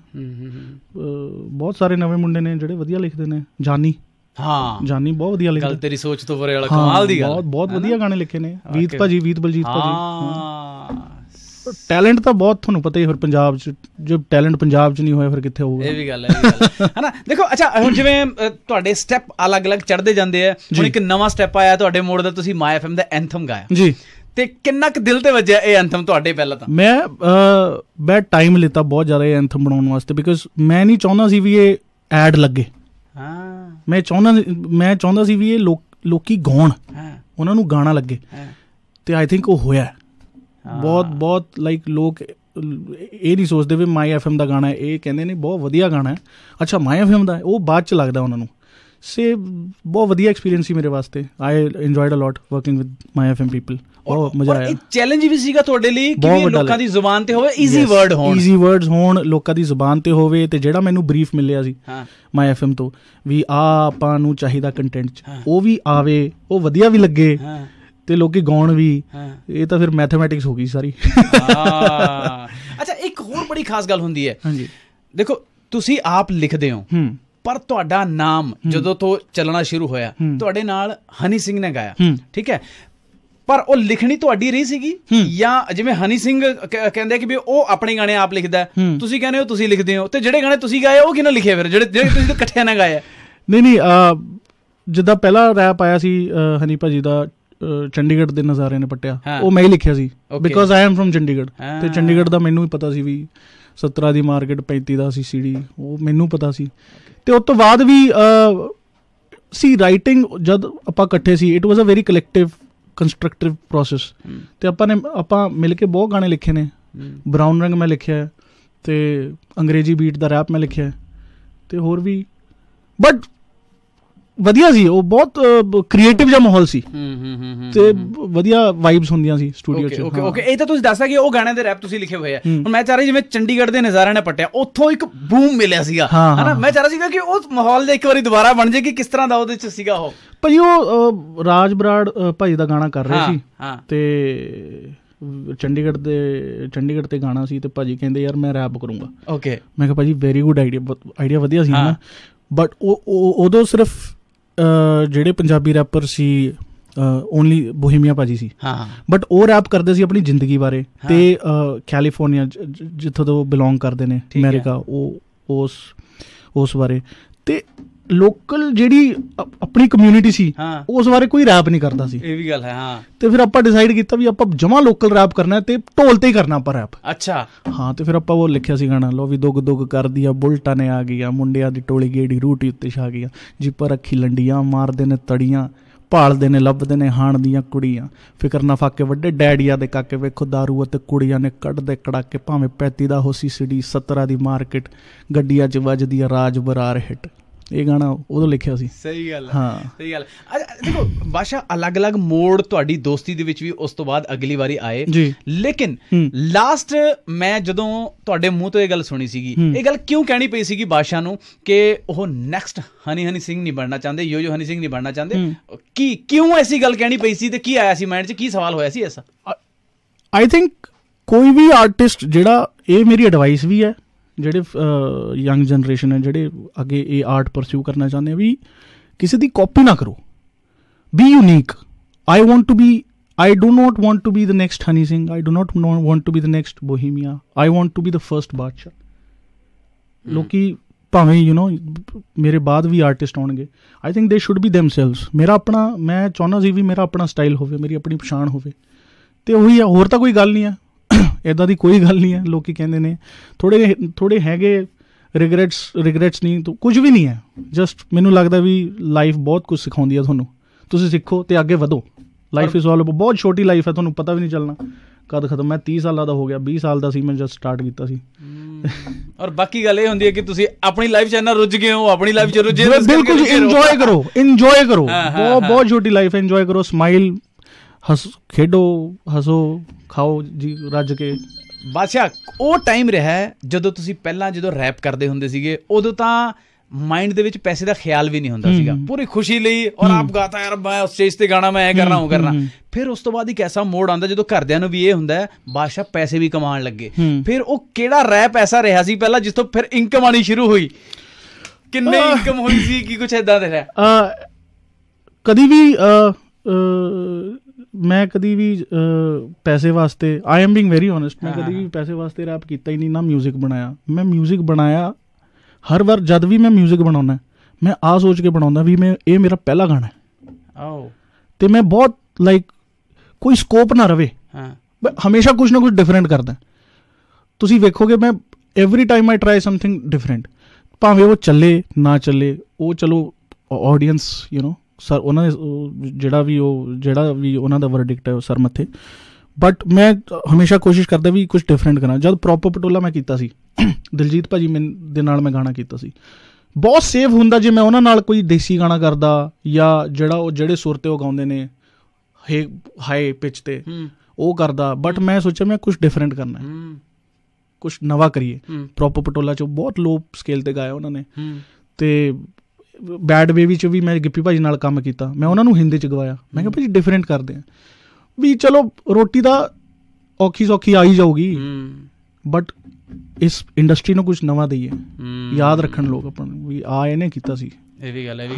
ਬਹੁਤ ਸਾਰੇ ਨਵੇਂ ਮੁੰਡੇ ਨੇ ਜਿਹੜੇ ਵਧੀਆ ਲਿਖਦੇ ਨੇ ਜਾਨੀ ਹਾਂ ਜਾਨੀ ਬਹੁਤ ਵਧੀਆ ਲਿਖਦਾ ਗੱਲ ਤੇਰੀ ਸੋਚ ਤੋਂ ਪਰੇ ਵਾਲਾ ਕਮਾਲ ਦੀ ਗੱਲ ਬਹੁਤ ਬਹੁਤ ਵਧੀਆ ਗਾਣੇ ਲਿਖੇ ਨੇ ਵੀਤ ਭਾਜੀ ਵੀਤ ਬਲਜੀਤ ਭਾਜੀ ਹਾਂ ਟੈਲੈਂਟ ਤਾਂ ਬਹੁਤ ਤੁਹਾਨੂੰ ਪਤਾ ਹੀ ਹੋਰ ਪੰਜਾਬ 'ਚ ਜੋ ਟੈਲੈਂਟ ਪੰਜਾਬ 'ਚ ਨਹੀਂ ਹੋਇਆ ਫਿਰ ਕਿੱਥੇ ਹੋਊਗਾ ਇਹ ਵੀ ਗੱਲ ਹੈ ਇਹ ਵੀ ਗੱਲ ਦੇਖੋ ਅੱਛਾ ਹੁਣ ਜਿਵੇਂ ਤੁਹਾਡੇ ਸਟੈਪ ਅਲੱਗ-ਅਲੱਗ ਚੜਦੇ ਜਾਂਦੇ ਆ ਹੁਣ ਇੱਕ ਨਵਾਂ ਸਟੈਪ ਆਇਆ ਤੁਹਾਡੇ ਮੋੜ ਦਾ ਤੁਸੀਂ ਮਾਈ ਐਫਐਮ ਦਾ ਐਂਥਮ ਗਾਇਆ ਜੀ ਤੇ ਕਿੰਨਾ ਕੁ ਦਿਲ ਤੇ ਵੱਜਿਆ ਇਹ ਐਂਥਮ ਤੁਹਾਡੇ ਪਹਿਲਾਂ ਤਾਂ ਮੈਂ ਬੈਡ ਟਾਈਮ ਲਿੱਤਾ ਬਹੁਤ ਜ਼ਿਆਦਾ ਇਹ ਐਂਥਮ ਬਣਾਉਣ ਵਾਸਤੇ ਬਿਕੋਜ਼ ਮੈਂ ਨਹੀਂ ਚਾਹੁੰਦਾ ਸੀ ਵੀ ਇਹ ਐਡ ਲੱਗੇ ਹਾਂ ਮੈਂ ਚਾਹੁੰਦਾ ਮੈਂ ਚਾਹੁੰਦਾ ਸੀ ਵੀ ਇਹ ਲੋਕੀ ਗਾਉਣ ਹਾਂ ਉਹਨਾਂ ਨੂੰ ਗਾਣਾ ਲੱਗੇ ਤੇ ਆਈ ਥਿੰਕ ਉਹ ਹੋਇਆ ਬਹੁਤ ਬਹੁਤ ਲਾਈਕ ਲੋਕ ਇਹ ਨਹੀਂ ਸੋਚਦੇ ਵੀ ਮਾਈ ਐਫਐਮ ਦਾ ਗਾਣਾ ਹੈ ਇਹ ਕਹਿੰਦੇ ਨੇ ਬਹੁਤ ਵਧੀਆ ਗਾਣਾ ਹੈ ਅੱਛਾ ਮਾਈ ਐਫਐਮ ਦਾ ਉਹ ਬਾਅਦ ਚ ਲੱਗਦਾ ਉਹਨਾਂ ਨੂੰ ਸੇ ਬਹੁਤ ਵਧੀਆ ਐਕਸਪੀਰੀਅੰਸ ਸੀ ਮੇਰੇ ਵਾਸਤੇ I enjoyed a lot working with my FM people ਬਹੁਤ ਮਜ਼ਾ ਆਇਆ ਚੈਲੰਜ ਵੀ ਸੀਗਾ ਤੁਹਾਡੇ ਲਈ ਕਿ ਵੀ ਲੋਕਾਂ ਦੀ ਜ਼ੁਬਾਨ ਤੇ ਹੋਵੇ ਈਜ਼ੀ ਵਰਡ ਹੋਣ ਈਜ਼ੀ ਵਰਡਸ ਹੋਣ ਲੋਕਾਂ ਦੀ ਜ਼ੁਬਾਨ ਤੇ ਹੋਵੇ ਤੇ ਜਿਹੜਾ ਮੈਨੂੰ ਬਰੀਫ ਮਿਲਿਆ ਸੀ ਮਾਈ ਐਫਐਮ ਤੋਂ ਵੀ ਆ ਆਪਾਂ ਨੂੰ ਚਾਹੀਦਾ ਕੰਟੈਂਟ ਚ ਉਹ ਵੀ ਆਵੇ ਉਹ ਵਧੀਆ ਵੀ ਲੱਗੇ ਤੇ ਲੋਕੀ ਗਾਉਣ ਵੀ ਇਹ ਤਾਂ ਫਿਰ ਮੈਥਮੈਟਿਕਸ ਹੋ ਗਈ ਸਾਰੀ ਅੱਛਾ ਇੱਕ ਹੋਰ ਬੜੀ ਖਾਸ ਗੱਲ ਹੁੰਦੀ ਹੈ ਹਾਂਜੀ ਦੇਖੋ ਤੁਸੀਂ ਆਪ ਲਿਖਦੇ ਹੋ ਪਰ ਤੁਹਾਡਾ ਨਾਮ ਜਦੋਂ ਤੋਂ ਚੱਲਣਾ ਸ਼ੁਰੂ ਹੋਇਆ ਤੁਹਾਡੇ ਨਾਲ ਹਨੀ ਸਿੰਘ ਨੇ ਗਾਇਆ ਠੀਕ ਹੈ ਪਰ ਉਹ ਲਿਖਣੀ ਤੁਹਾਡੀ ਰਹੀ ਸੀਗੀ ਜਾਂ ਜਿਵੇਂ ਹਨੀ ਸਿੰਘ ਕਹਿੰਦੇ ਕਿ ਵੀ ਉਹ ਆਪਣੇ ਗਾਣੇ ਆਪ ਲਿਖਦਾ ਤੁਸੀਂ ਕਹਿੰਦੇ ਹੋ ਤੁਸੀਂ ਲਿਖਦੇ ਹੋ ਤੇ ਜਿਹੜੇ ਗਾਣੇ ਤੁਸੀਂ ਗਾਏ ਉਹ ਕਿਹਨਾਂ ਲਿਖੇ ਫਿਰ ਜਿਹੜੇ ਤੁਸੀਂ ਇਕੱਠਿਆਂ ਨਾਲ ਗਾਏ ਨਹੀਂ ਨਹੀਂ ਜਿੱਦਾਂ ਪਹਿਲਾ ਰੈਪ ਆਇਆ ਸੀ ਹਨੀ ਭਾਜੀ ਦਾ ਚੰਡੀਗੜ੍ਹ ਦੇ ਨਜ਼ਾਰੇ ਨੇ ਪਟਿਆ ਉਹ ਮੈਂ ਹੀ ਲਿਖਿਆ ਸੀ because I am from Chandigarh ਤੇ ਚੰਡੀਗੜ੍ਹ ਦਾ ਮੈਨੂੰ ਵੀ ਪਤਾ ਸੀ ਵੀ 17 ਦੀ ਮਾਰਕੀਟ 35 ਦਾ ਸੀ ਸੀੜੀ ਉਹ ਮੈਨੂੰ ਪਤਾ ਸੀ ਤੇ ਉਸ ਤੋਂ ਬਾਅਦ ਵੀ ਸੀ ਰਾਈਟਿੰਗ ਜਦ ਆਪਾਂ ਇਕੱਠੇ ਸੀ it was a very collective constructive process ਤੇ ਆਪਾਂ ਨੇ ਆਪਾਂ ਮਿਲ ਕੇ ਬਹੁਤ ਗਾਣੇ ਲਿਖੇ ਨੇ ਬ੍ਰਾਊਨ ਰੰਗ ਮੈਂ ਲਿਖਿਆ ਤੇ ਅੰਗਰੇਜ਼ੀ ਬੀਟ ਦਾ ਰੈਪ ਮੈਂ ਲਿਖਿਆ ਤੇ ਹੋਰ ਵੀ ਬਟ ਵਧੀਆ ਸੀ ਉਹ ਬਹੁਤ ਕ੍ਰੀਏਟਿਵ ਜਿਹਾ ਮਾਹੌਲ ਸੀ ਹੂੰ ਹੂੰ ਤੇ ਵਧੀਆ ਵਾਈਬਸ ਹੁੰਦੀਆਂ ਸੀ ਸਟੂਡੀਓ 'ਚ ਓਕੇ ਓਕੇ ਇਹ ਤਾਂ ਤੁਸੀਂ ਦੱਸਿਆ ਕਿ ਉਹ ਗਾਣੇ ਦੇ ਰੈਪ ਤੁਸੀਂ ਲਿਖੇ ਹੋਏ ਆ ਹੁਣ ਮੈਂ ਚਾਹ ਰਿਹਾ ਜਿਵੇਂ ਚੰਡੀਗੜ੍ਹ ਦੇ ਨਜ਼ਾਰਿਆਂ ਨੇ ਪਟਿਆ ਉੱਥੋਂ ਇੱਕ ਬੂਮ ਮਿਲਿਆ ਸੀਗਾ ਹਨਾ ਮੈਂ ਚਾਹ ਰਿਹਾ ਸੀਗਾ ਕਿ ਉਸ ਮਾਹੌਲ ਦੇ ਇੱਕ ਵਾਰੀ ਦੁਬਾਰਾ ਬਣ ਜੇ ਕਿ ਕਿਸ ਤਰ੍ਹਾਂ ਦਾ ਉਹਦੇ 'ਚ ਸੀਗਾ ਉਹ ਭਾਈ ਉਹ ਰਾਜ ਬਰਾੜ ਭਾਈ ਦਾ ਗਾਣਾ ਕਰ ਰਹੇ ਸੀ ਤੇ ਚੰਡੀਗੜ੍ਹ ਦੇ ਚੰਡੀਗੜ੍ਹ ਤੇ ਗਾਣਾ ਸੀ ਤੇ ਭਾਜੀ ਕਹਿੰਦੇ ਯਾਰ ਮੈਂ ਰੈਪ ਕਰੂੰਗਾ ਓਕੇ ਮੈਂ ਕਿਹਾ ਭਾਜੀ ਵੈਰੀ ਗੁੱਡ ਆਈਡੀਆ ਆਈਡੀਆ ਵਧੀਆ ਸੀ ਨਾ ਬਟ ਉਹ ਉਦੋਂ ਸਿਰਫ ਜਿਹੜੇ ਪੰਜਾਬੀ ਰੈਪਰ ਸੀ ਓਨਲੀ ਬੋਹੀਮੀਆ ਭਾਜੀ ਸੀ ਹਾਂ ਬਟ ਉਹ ਰੈਪ ਕਰਦੇ ਸੀ ਆਪਣੀ ਜ਼ਿੰਦਗੀ ਬਾਰੇ ਤੇ ਕੈਲੀਫੋਰਨੀਆ ਜਿੱਥੋਂ ਤੋਂ ਬਿਲੋਂਗ ਕਰਦੇ ਨੇ ਅਮਰੀਕਾ ਉਹ ਉਸ ਉਸ ਬਾਰੇ ਤੇ ਲੋਕਲ ਜਿਹੜੀ ਆਪਣੀ ਕਮਿਊਨਿਟੀ ਸੀ ਉਸ ਬਾਰੇ ਕੋਈ ਰੈਪ ਨਹੀਂ ਕਰਦਾ ਸੀ ਇਹ ਵੀ ਗੱਲ ਹੈ ਹਾਂ ਤੇ ਫਿਰ ਆਪਾਂ ਡਿਸਾਈਡ ਕੀਤਾ ਵੀ ਆਪਾਂ ਜਮਾ ਲੋਕਲ ਰੈਪ ਕਰਨਾ ਤੇ ਢੋਲ ਤੇ ਹੀ ਕਰਨਾ ਆਪਾਂ ਰੈਪ ਅੱਛਾ ਹਾਂ ਤੇ ਫਿਰ ਆਪਾਂ ਉਹ ਲਿਖਿਆ ਸੀ ਗਾਣਾ ਲੋ ਵੀ ਦੁੱਗ ਦੁੱਗ ਕਰਦੀ ਆ ਬੁਲਟਾਂ ਨੇ ਆ ਗਈਆਂ ਮੁੰਡਿਆਂ ਦੀ ਟੋਲੀ ਗੇੜੀ ਰੂਟੀ ਉੱਤੇ ਛਾ ਗਈਆਂ ਜਿੱਪਰ ਅੱਖੀ ਲੰਡੀਆਂ ਮਾਰਦੇ ਨੇ ਤੜੀਆਂ ਭਾਲਦੇ ਨੇ ਲੱਭਦੇ ਨੇ ਹਾਣ ਦੀਆਂ ਕੁੜੀਆਂ ਫਿਕਰ ਨਾ ਫਾਕੇ ਵੱਡੇ ਡੈਡੀਆ ਦੇ ਕਾਕੇ ਵੇਖੋ दारू ਅਤੇ ਕੁੜੀਆਂ ਨੇ ਕੱਢਦੇ ਕੜਾਕੇ ਭਾਵੇਂ 35 ਦਾ ਹੋਸੀ ਸਿਡੀ 17 ਦੀ ਮਾਰਕੀਟ ਗੱਡੀਆਂ 'ਚ ਵੱਜਦੀ ਆ ਰਾਜ ਬਰਾਰ ਹਿੱਟ ਇਹ ਗਾਣਾ ਉਦੋਂ ਲਿਖਿਆ ਸੀ ਸਹੀ ਗੱਲ ਹਾਂ ਸਹੀ ਗੱਲ ਦੇਖੋ ਬਾਸ਼ਾ ਅਲੱਗ-ਅਲੱਗ ਮੋੜ ਤੁਹਾਡੀ ਦੋਸਤੀ ਦੇ ਵਿੱਚ ਵੀ ਉਸ ਤੋਂ ਬਾਅਦ ਅਗਲੀ ਵਾਰੀ ਆਏ ਲੇਕਿਨ ਲਾਸਟ ਮੈਂ ਜਦੋਂ ਤੁਹਾਡੇ ਮੂੰਹ ਤੋਂ ਇਹ ਗੱਲ ਸੁਣੀ ਸੀਗੀ ਇਹ ਗੱਲ ਕਿਉਂ ਕਹਿਣੀ ਪਈ ਸੀਗੀ ਬਾਸ਼ਾ ਨੂੰ ਕਿ ਉਹ ਨੈਕਸਟ ਹਨੀ ਹਨੀ ਸਿੰਘ ਨਹੀਂ ਬਣਨਾ ਚਾਹੁੰਦੇ ਯੋ ਯੋ ਹਨੀ ਸਿੰਘ ਨਹੀਂ ਬਣਨਾ ਚਾਹੁੰਦੇ ਕੀ ਕਿਉਂ ਐਸੀ ਗੱਲ ਕਹਿਣੀ ਪਈ ਸੀ ਤੇ ਕੀ ਆਇਆ ਸੀ ਮਾਈਂਡ 'ਚ ਕੀ ਸਵਾਲ ਹੋਇਆ ਸੀ ਐਸਾ ਆਈ ਥਿੰਕ ਕੋਈ ਵੀ ਆਰਟਿਸਟ ਜਿਹੜਾ ਇਹ ਮੇਰੀ ਐਡਵਾਈਸ ਵੀ ਹੈ ਜਿਹੜੇ ਯੰਗ ਜਨਰੇਸ਼ਨ ਹੈ ਜਿਹੜੇ ਅੱਗੇ ਇਹ ਆਰਟ ਪਰਸੂ ਕਰਨਾ ਚਾਹੁੰਦੇ ਆ ਵੀ ਕਿਸੇ ਦੀ ਕਾਪੀ ਨਾ ਕਰੋ be unique I want to be I do not want to be the next Honey Singh I do not want to be the next Bohemia I want to be the first Badshah ਲੋਕੀ ਭਾਵੇਂ you know ਮੇਰੇ ਬਾਅਦ ਵੀ artist ਹੋਣਗੇ I think they should be themselves ਮੇਰਾ ਆਪਣਾ ਮੈਂ ਚਾਹੁੰਦਾ ਸੀ ਵੀ ਮੇਰਾ ਆਪਣਾ ਸਟਾਈਲ ਹੋਵੇ ਮੇਰੀ ਆਪਣੀ ਪਛਾਣ ਹੋਵੇ ਤੇ ਉਹੀ ਆ ਹੋਰ ਤਾਂ ਕੋਈ ਗੱਲ ਨਹੀਂ ਆ ਇਦਾਂ ਦੀ ਕੋਈ ਗੱਲ ਨਹੀਂ ਹੈ ਲੋਕੀ ਕਹਿੰਦੇ ਨੇ ਥੋੜੇ ਥੋੜੇ ਹੈਗੇ ਰਿਗਰੈਟਸ ਰਿਗਰੈਟਸ ਨਹੀਂ ਤੋ ਕੁਝ ਵੀ ਨਹੀਂ ਹੈ ਜਸਟ ਮੈਨੂੰ ਲੱਗਦਾ ਵੀ ਲਾਈਫ ਬਹੁਤ ਕੁਝ ਸਿਖਾਉਂਦੀ ਹੈ ਤੁਹਾਨੂੰ ਤੁਸੀਂ ਸਿੱਖੋ ਤੇ ਅੱਗੇ ਵਧੋ ਲਾਈਫ ਇਜ਼ ਆਲ ਬਹੁਤ ਛੋਟੀ ਲਾਈਫ ਹੈ ਤੁਹਾਨੂੰ ਪਤਾ ਵੀ ਨਹੀਂ ਚੱਲਣਾ ਕਦ ਖਤਮ ਮੈਂ 30 ਸਾਲਾਂ ਦਾ ਹੋ ਗਿਆ 20 ਸਾਲ ਦਾ ਸੀ ਮੈਂ ਜਸਟ ਸਟਾਰਟ ਕੀਤਾ ਸੀ ਔਰ ਬਾਕੀ ਗੱਲ ਇਹ ਹੁੰਦੀ ਹੈ ਕਿ ਤੁਸੀਂ ਆਪਣੀ ਲਾਈਫ 'ਚ ਇੰਨਾ ਰੁੱਝ ਗਏ ਹੋ ਆਪਣੀ ਲਾਈਫ 'ਚ ਰੁੱਝੇ ਹੋ ਬਿਲਕੁਲ ਇੰਜੋਏ ਕਰੋ ਇੰਜੋਏ ਕਰੋ ਬਹੁਤ ਬਹੁਤ ਛੋਟੀ ਲਾਈਫ ਹੈ ਇੰਜੋਏ ਕਰੋ ਸਮਾਈਲ ਹੱਸ ਖੇਡੋ ਹੱਸੋ ਖਾਓ ਜੀ ਰੱਜ ਕੇ ਬਾਸ਼ਾ ਉਹ ਟਾਈਮ ਰਿਹਾ ਜਦੋਂ ਤੁਸੀਂ ਪਹਿਲਾਂ ਜਦੋਂ ਰੈਪ ਕਰਦੇ ਹੁੰਦੇ ਸੀਗੇ ਉਦੋਂ ਤਾਂ ਮਾਈਂਡ ਦੇ ਵਿੱਚ ਪੈਸੇ ਦਾ ਖਿਆਲ ਵੀ ਨਹੀਂ ਹੁੰਦਾ ਸੀਗਾ ਪੂਰੀ ਖੁਸ਼ੀ ਲਈ ਔਰ ਆਪ ਗਾਤਾ ਯਾਰ ਮੈਂ ਉਸ ਸਟੇਜ ਤੇ ਗਾਣਾ ਮੈਂ ਐ ਕਰਨਾ ਹੂੰ ਕਰਨਾ ਫਿਰ ਉਸ ਤੋਂ ਬਾਅਦ ਇੱਕ ਐਸਾ ਮੋੜ ਆਉਂਦਾ ਜਦੋਂ ਘਰਦਿਆਂ ਨੂੰ ਵੀ ਇਹ ਹੁੰਦਾ ਬਾਸ਼ਾ ਪੈਸੇ ਵੀ ਕਮਾਉਣ ਲੱਗੇ ਫਿਰ ਉਹ ਕਿਹੜਾ ਰੈਪ ਐਸਾ ਰਿਹਾ ਸੀ ਪਹਿਲਾਂ ਜਿਸ ਤੋਂ ਫਿਰ ਇਨਕਮ ਆਣੀ ਸ਼ੁਰੂ ਹੋਈ ਕਿੰਨੇ ਇਨਕਮ ਹੋਈ ਸੀ ਕੀ ਕੁਝ ਐਦਾਂ ਦੇ ਰਿਹਾ ਕਦੀ ਵੀ ਮੈਂ ਕਦੀ ਵੀ ਪੈਸੇ ਵਾਸਤੇ I am being very honest ਮੈਂ ਕਦੀ ਵੀ ਪੈਸੇ ਵਾਸਤੇ ਰੈਪ ਕੀਤਾ ਹੀ ਨਹੀਂ ਨਾ 뮤직 ਬਣਾਇਆ ਮੈਂ 뮤직 ਬਣਾਇਆ ਹਰ ਵਾਰ ਜਦ ਵੀ ਮੈਂ 뮤직 ਬਣਾਉਣਾ ਮੈਂ ਆ ਸੋਚ ਕੇ ਬਣਾਉਂਦਾ ਵੀ ਮੈਂ ਇਹ ਮੇਰਾ ਪਹਿਲਾ ਗਾਣਾ ਹੈ ਆਓ ਤੇ ਮੈਂ ਬਹੁਤ ਲਾਈਕ ਕੋਈ ਸਕੋਪ ਨਾ ਰਵੇ ਹਾਂ ਹਮੇਸ਼ਾ ਕੁਝ ਨਾ ਕੁਝ ਡਿਫਰੈਂਟ ਕਰਦਾ ਤੁਸੀਂ ਵੇਖੋਗੇ ਮੈਂ every time I try something different ਭਾਵੇਂ ਉਹ ਚੱਲੇ ਨਾ ਚੱਲੇ ਉਹ ਚਲੋ ਆਡੀਅנס ਯੂ نو ਸਰ ਉਹਨਾਂ ਨੇ ਜਿਹੜਾ ਵੀ ਉਹ ਜਿਹੜਾ ਵੀ ਉਹਨਾਂ ਦਾ ਵਰਡਿਕਟ ਹੈ ਸਰ ਮੱਥੇ ਬਟ ਮੈਂ ਹਮੇਸ਼ਾ ਕੋਸ਼ਿਸ਼ ਕਰਦਾ ਵੀ ਕੁਝ ਡਿਫਰੈਂਟ ਕਰਾਂ ਜਦ ਪ੍ਰੋਪਰ ਪਟੋਲਾ ਮੈਂ ਕੀਤਾ ਸੀ [CLEARS THROAT] ਦਿਲਜੀਤ ਭਾਜੀ ਦੇ ਨਾਲ ਮੈਂ ਗਾਣਾ ਕੀਤਾ ਸੀ ਬਹੁਤ ਸੇਵ ਹੁੰਦਾ ਜੇ ਮੈਂ ਉਹਨਾਂ ਨਾਲ ਕੋਈ ਦੇਸੀ ਗਾਣਾ ਕਰਦਾ ਜਾਂ ਜਿਹੜਾ ਉਹ ਜਿਹੜੇ ਸੁਰ ਤੇ ਉਹ ਗਾਉਂਦੇ ਨੇ ਹੇ ਹਾਈ ਪਿਚ ਤੇ ਉਹ ਕਰਦਾ ਬਟ ਮੈਂ ਸੋਚਿਆ ਮੈਂ ਕੁਝ ਡਿਫਰੈਂਟ ਕਰਨਾ ਹੈ ਕੁਝ ਨਵਾਂ ਕਰੀਏ ਪ੍ਰੋਪਰ ਪਟੋਲਾ ਚ ਬਹੁਤ ਲੋ ਸਕੇਲ ਤੇ ਗਾਇਆ ਉਹਨਾਂ ਨੇ ਤੇ ਬੈਡ ਵੇ ਵਿੱਚ ਵੀ ਮੈਂ ਗਿੱਪੀ ਭਾਜੀ ਨਾਲ ਕੰਮ ਕੀਤਾ ਮੈਂ ਉਹਨਾਂ ਨੂੰ ਹਿੰਦੀ ਚ ਗਵਾਇਆ ਮੈਂ ਕਿਹਾ ਭਾਜੀ ਡਿਫਰੈਂਟ ਕਰਦੇ ਆ ਵੀ ਚਲੋ ਰੋਟੀ ਦਾ ਔਖੀ ਸੌਖੀ ਆਈ ਜਾਊਗੀ ਬਟ ਇਸ ਇੰਡਸਟਰੀ ਨੂੰ ਕੁਝ ਨਵਾਂ ਦਈਏ ਯਾਦ ਰੱਖਣ ਲੋਕ ਆਪਣਾ ਵੀ ਆ ਇਹਨੇ ਕੀਤਾ ਸੀ ਇਹ ਵੀ ਗੱਲ ਹੈ ਵੀ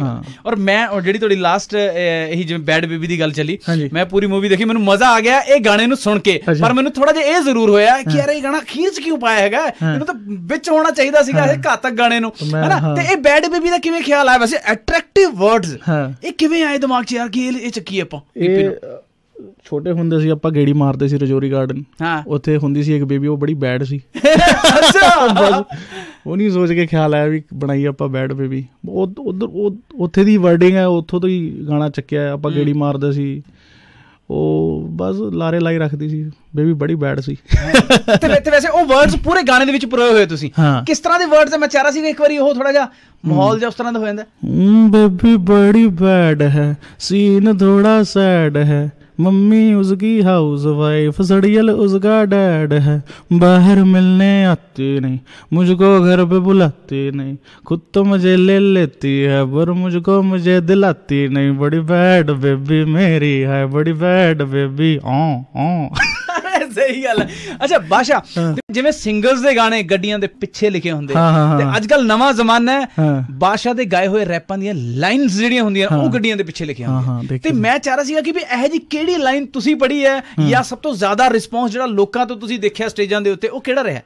ਔਰ ਮੈਂ ਔਰ ਜਿਹੜੀ ਤੁਹਾਡੀ ਲਾਸਟ ਇਹੀ ਜਿਵੇਂ ਬੈਡ ਬੇਬੀ ਦੀ ਗੱਲ ਚੱਲੀ ਮੈਂ ਪੂਰੀ ਮੂਵੀ ਦੇਖੀ ਮੈਨੂੰ ਮਜ਼ਾ ਆ ਗਿਆ ਇਹ ਗਾਣੇ ਨੂੰ ਸੁਣ ਕੇ ਪਰ ਮੈਨੂੰ ਥੋੜਾ ਜਿਹਾ ਇਹ ਜ਼ਰੂਰ ਹੋਇਆ ਕਿ ਯਾਰ ਇਹ ਗਾਣਾ ਅਖੀਰ ਕਿਉਂ ਪਾਇਆ ਹੈਗਾ ਇਹਨੂੰ ਤਾਂ ਵਿੱਚ ਹੋਣਾ ਚਾਹੀਦਾ ਸੀਗਾ ਇਹ ਘਾਤਕ ਗਾਣੇ ਨੂੰ ਹੈਨਾ ਤੇ ਇਹ ਬੈਡ ਬੇਬੀ ਦਾ ਕਿਵੇਂ ਖਿਆਲ ਆਇਆ ਵੈਸੇ ਅਟਰੈਕਟਿਵ ਵਰਡਸ ਇਹ ਕਿਵੇਂ ਆਏ ਦਿਮਾਗ 'ਚ ਯਾਰ ਕਿ ਇਹ ਚੱਕੀ ਆਪਾਂ ਇਹ ਛੋਟੇ ਹੁੰਦੇ ਸੀ ਆਪਾਂ ਗੇੜੀ ਮਾਰਦੇ ਸੀ ਰਜੋਰੀ ਗਾਰਡਨ ਹਾਂ ਉੱਥੇ ਹੁੰਦੀ ਸੀ ਇੱਕ ਬੇਬੀ ਉਹ ਬੜੀ ਬੈਡ ਸੀ [LAUGHS] ਅੱਛਾ ਉਹ ਨਹੀਂ ਸੋਚ ਕੇ ਖਿਆਲ ਆਇਆ ਵੀ ਬਣਾਈ ਆਪਾਂ ਬੈਡ ਪੇ ਵੀ ਉਹ ਉਧਰ ਉਹ ਉੱਥੇ ਦੀ ਵਰਡਿੰਗ ਹੈ ਉੱਥੋਂ ਤੋਂ ਹੀ ਗਾਣਾ ਚੱਕਿਆ ਆਪਾਂ ਗੇੜੀ ਮਾਰਦੇ ਸੀ ਉਹ ਬਸ ਲਾਰੇ ਲਾਈ ਰੱਖਦੀ ਸੀ ਬੇਬੀ ਬੜੀ ਬੈਡ ਸੀ ਤੇ ਤੇ ਵੈਸੇ ਉਹ ਵਰਡਸ ਪੂਰੇ ਗਾਣੇ ਦੇ ਵਿੱਚ ਪ੍ਰਯੋਗ ਹੋਏ ਤੁਸੀਂ ਕਿਸ ਤਰ੍ਹਾਂ ਦੇ ਵਰਡਸ ਮੈਂ ਚਾਹ ਰਿਹਾ ਸੀ ਇੱਕ ਵਾਰੀ ਉਹ ਥੋੜਾ ਜਿਹਾ ਮਾਹੌਲ ਜਿਹਾ ਉਸ ਤਰ੍ਹਾਂ ਦਾ ਹੋ ਜਾਂਦਾ ਬੇਬੀ ਬੜੀ ਬੈਡ ਹੈ ਸੀਨ ਥੋੜਾ ਸੈਡ ਹੈ मम्मी उसकी हाउस वाइफ सड़ियल उसका डैड है बाहर मिलने आती नहीं मुझको घर पे बुलाती नहीं खुद तो मुझे ले लेती है पर मुझको मुझे दिलाती नहीं बड़ी बैड बेबी मेरी है बड़ी बैड बेबी ओ ओ ਸਹੀ ਗੱਲ ਹੈ ਅੱਛਾ ਬਾਸ਼ਾ ਜਿਵੇਂ ਸਿੰਗਲਸ ਦੇ ਗਾਣੇ ਗੱਡੀਆਂ ਦੇ ਪਿੱਛੇ ਲਿਖੇ ਹੁੰਦੇ ਤੇ ਅੱਜ ਕੱਲ ਨਵਾਂ ਜ਼ਮਾਨਾ ਹੈ ਬਾਸ਼ਾ ਦੇ ਗਾਏ ਹੋਏ ਰੈਪਾਂ ਦੀਆਂ ਲਾਈਨਸ ਜਿਹੜੀਆਂ ਹੁੰਦੀਆਂ ਉਹ ਗੱਡੀਆਂ ਦੇ ਪਿੱਛੇ ਲਿਖੀਆਂ ਹੁੰਦੀਆਂ ਤੇ ਮੈਂ ਚਾਹ ਰਿਹਾ ਸੀਗਾ ਕਿ ਵੀ ਇਹ ਜੀ ਕਿਹੜੀ ਲਾਈਨ ਤੁਸੀਂ ਪੜ੍ਹੀ ਹੈ ਜਾਂ ਸਭ ਤੋਂ ਜ਼ਿਆਦਾ ਰਿਸਪੌਂਸ ਜਿਹੜਾ ਲੋਕਾਂ ਤੋਂ ਤੁਸੀਂ ਦੇਖਿਆ ਸਟੇਜਾਂ ਦੇ ਉੱਤੇ ਉਹ ਕਿਹੜਾ ਰਿਹਾ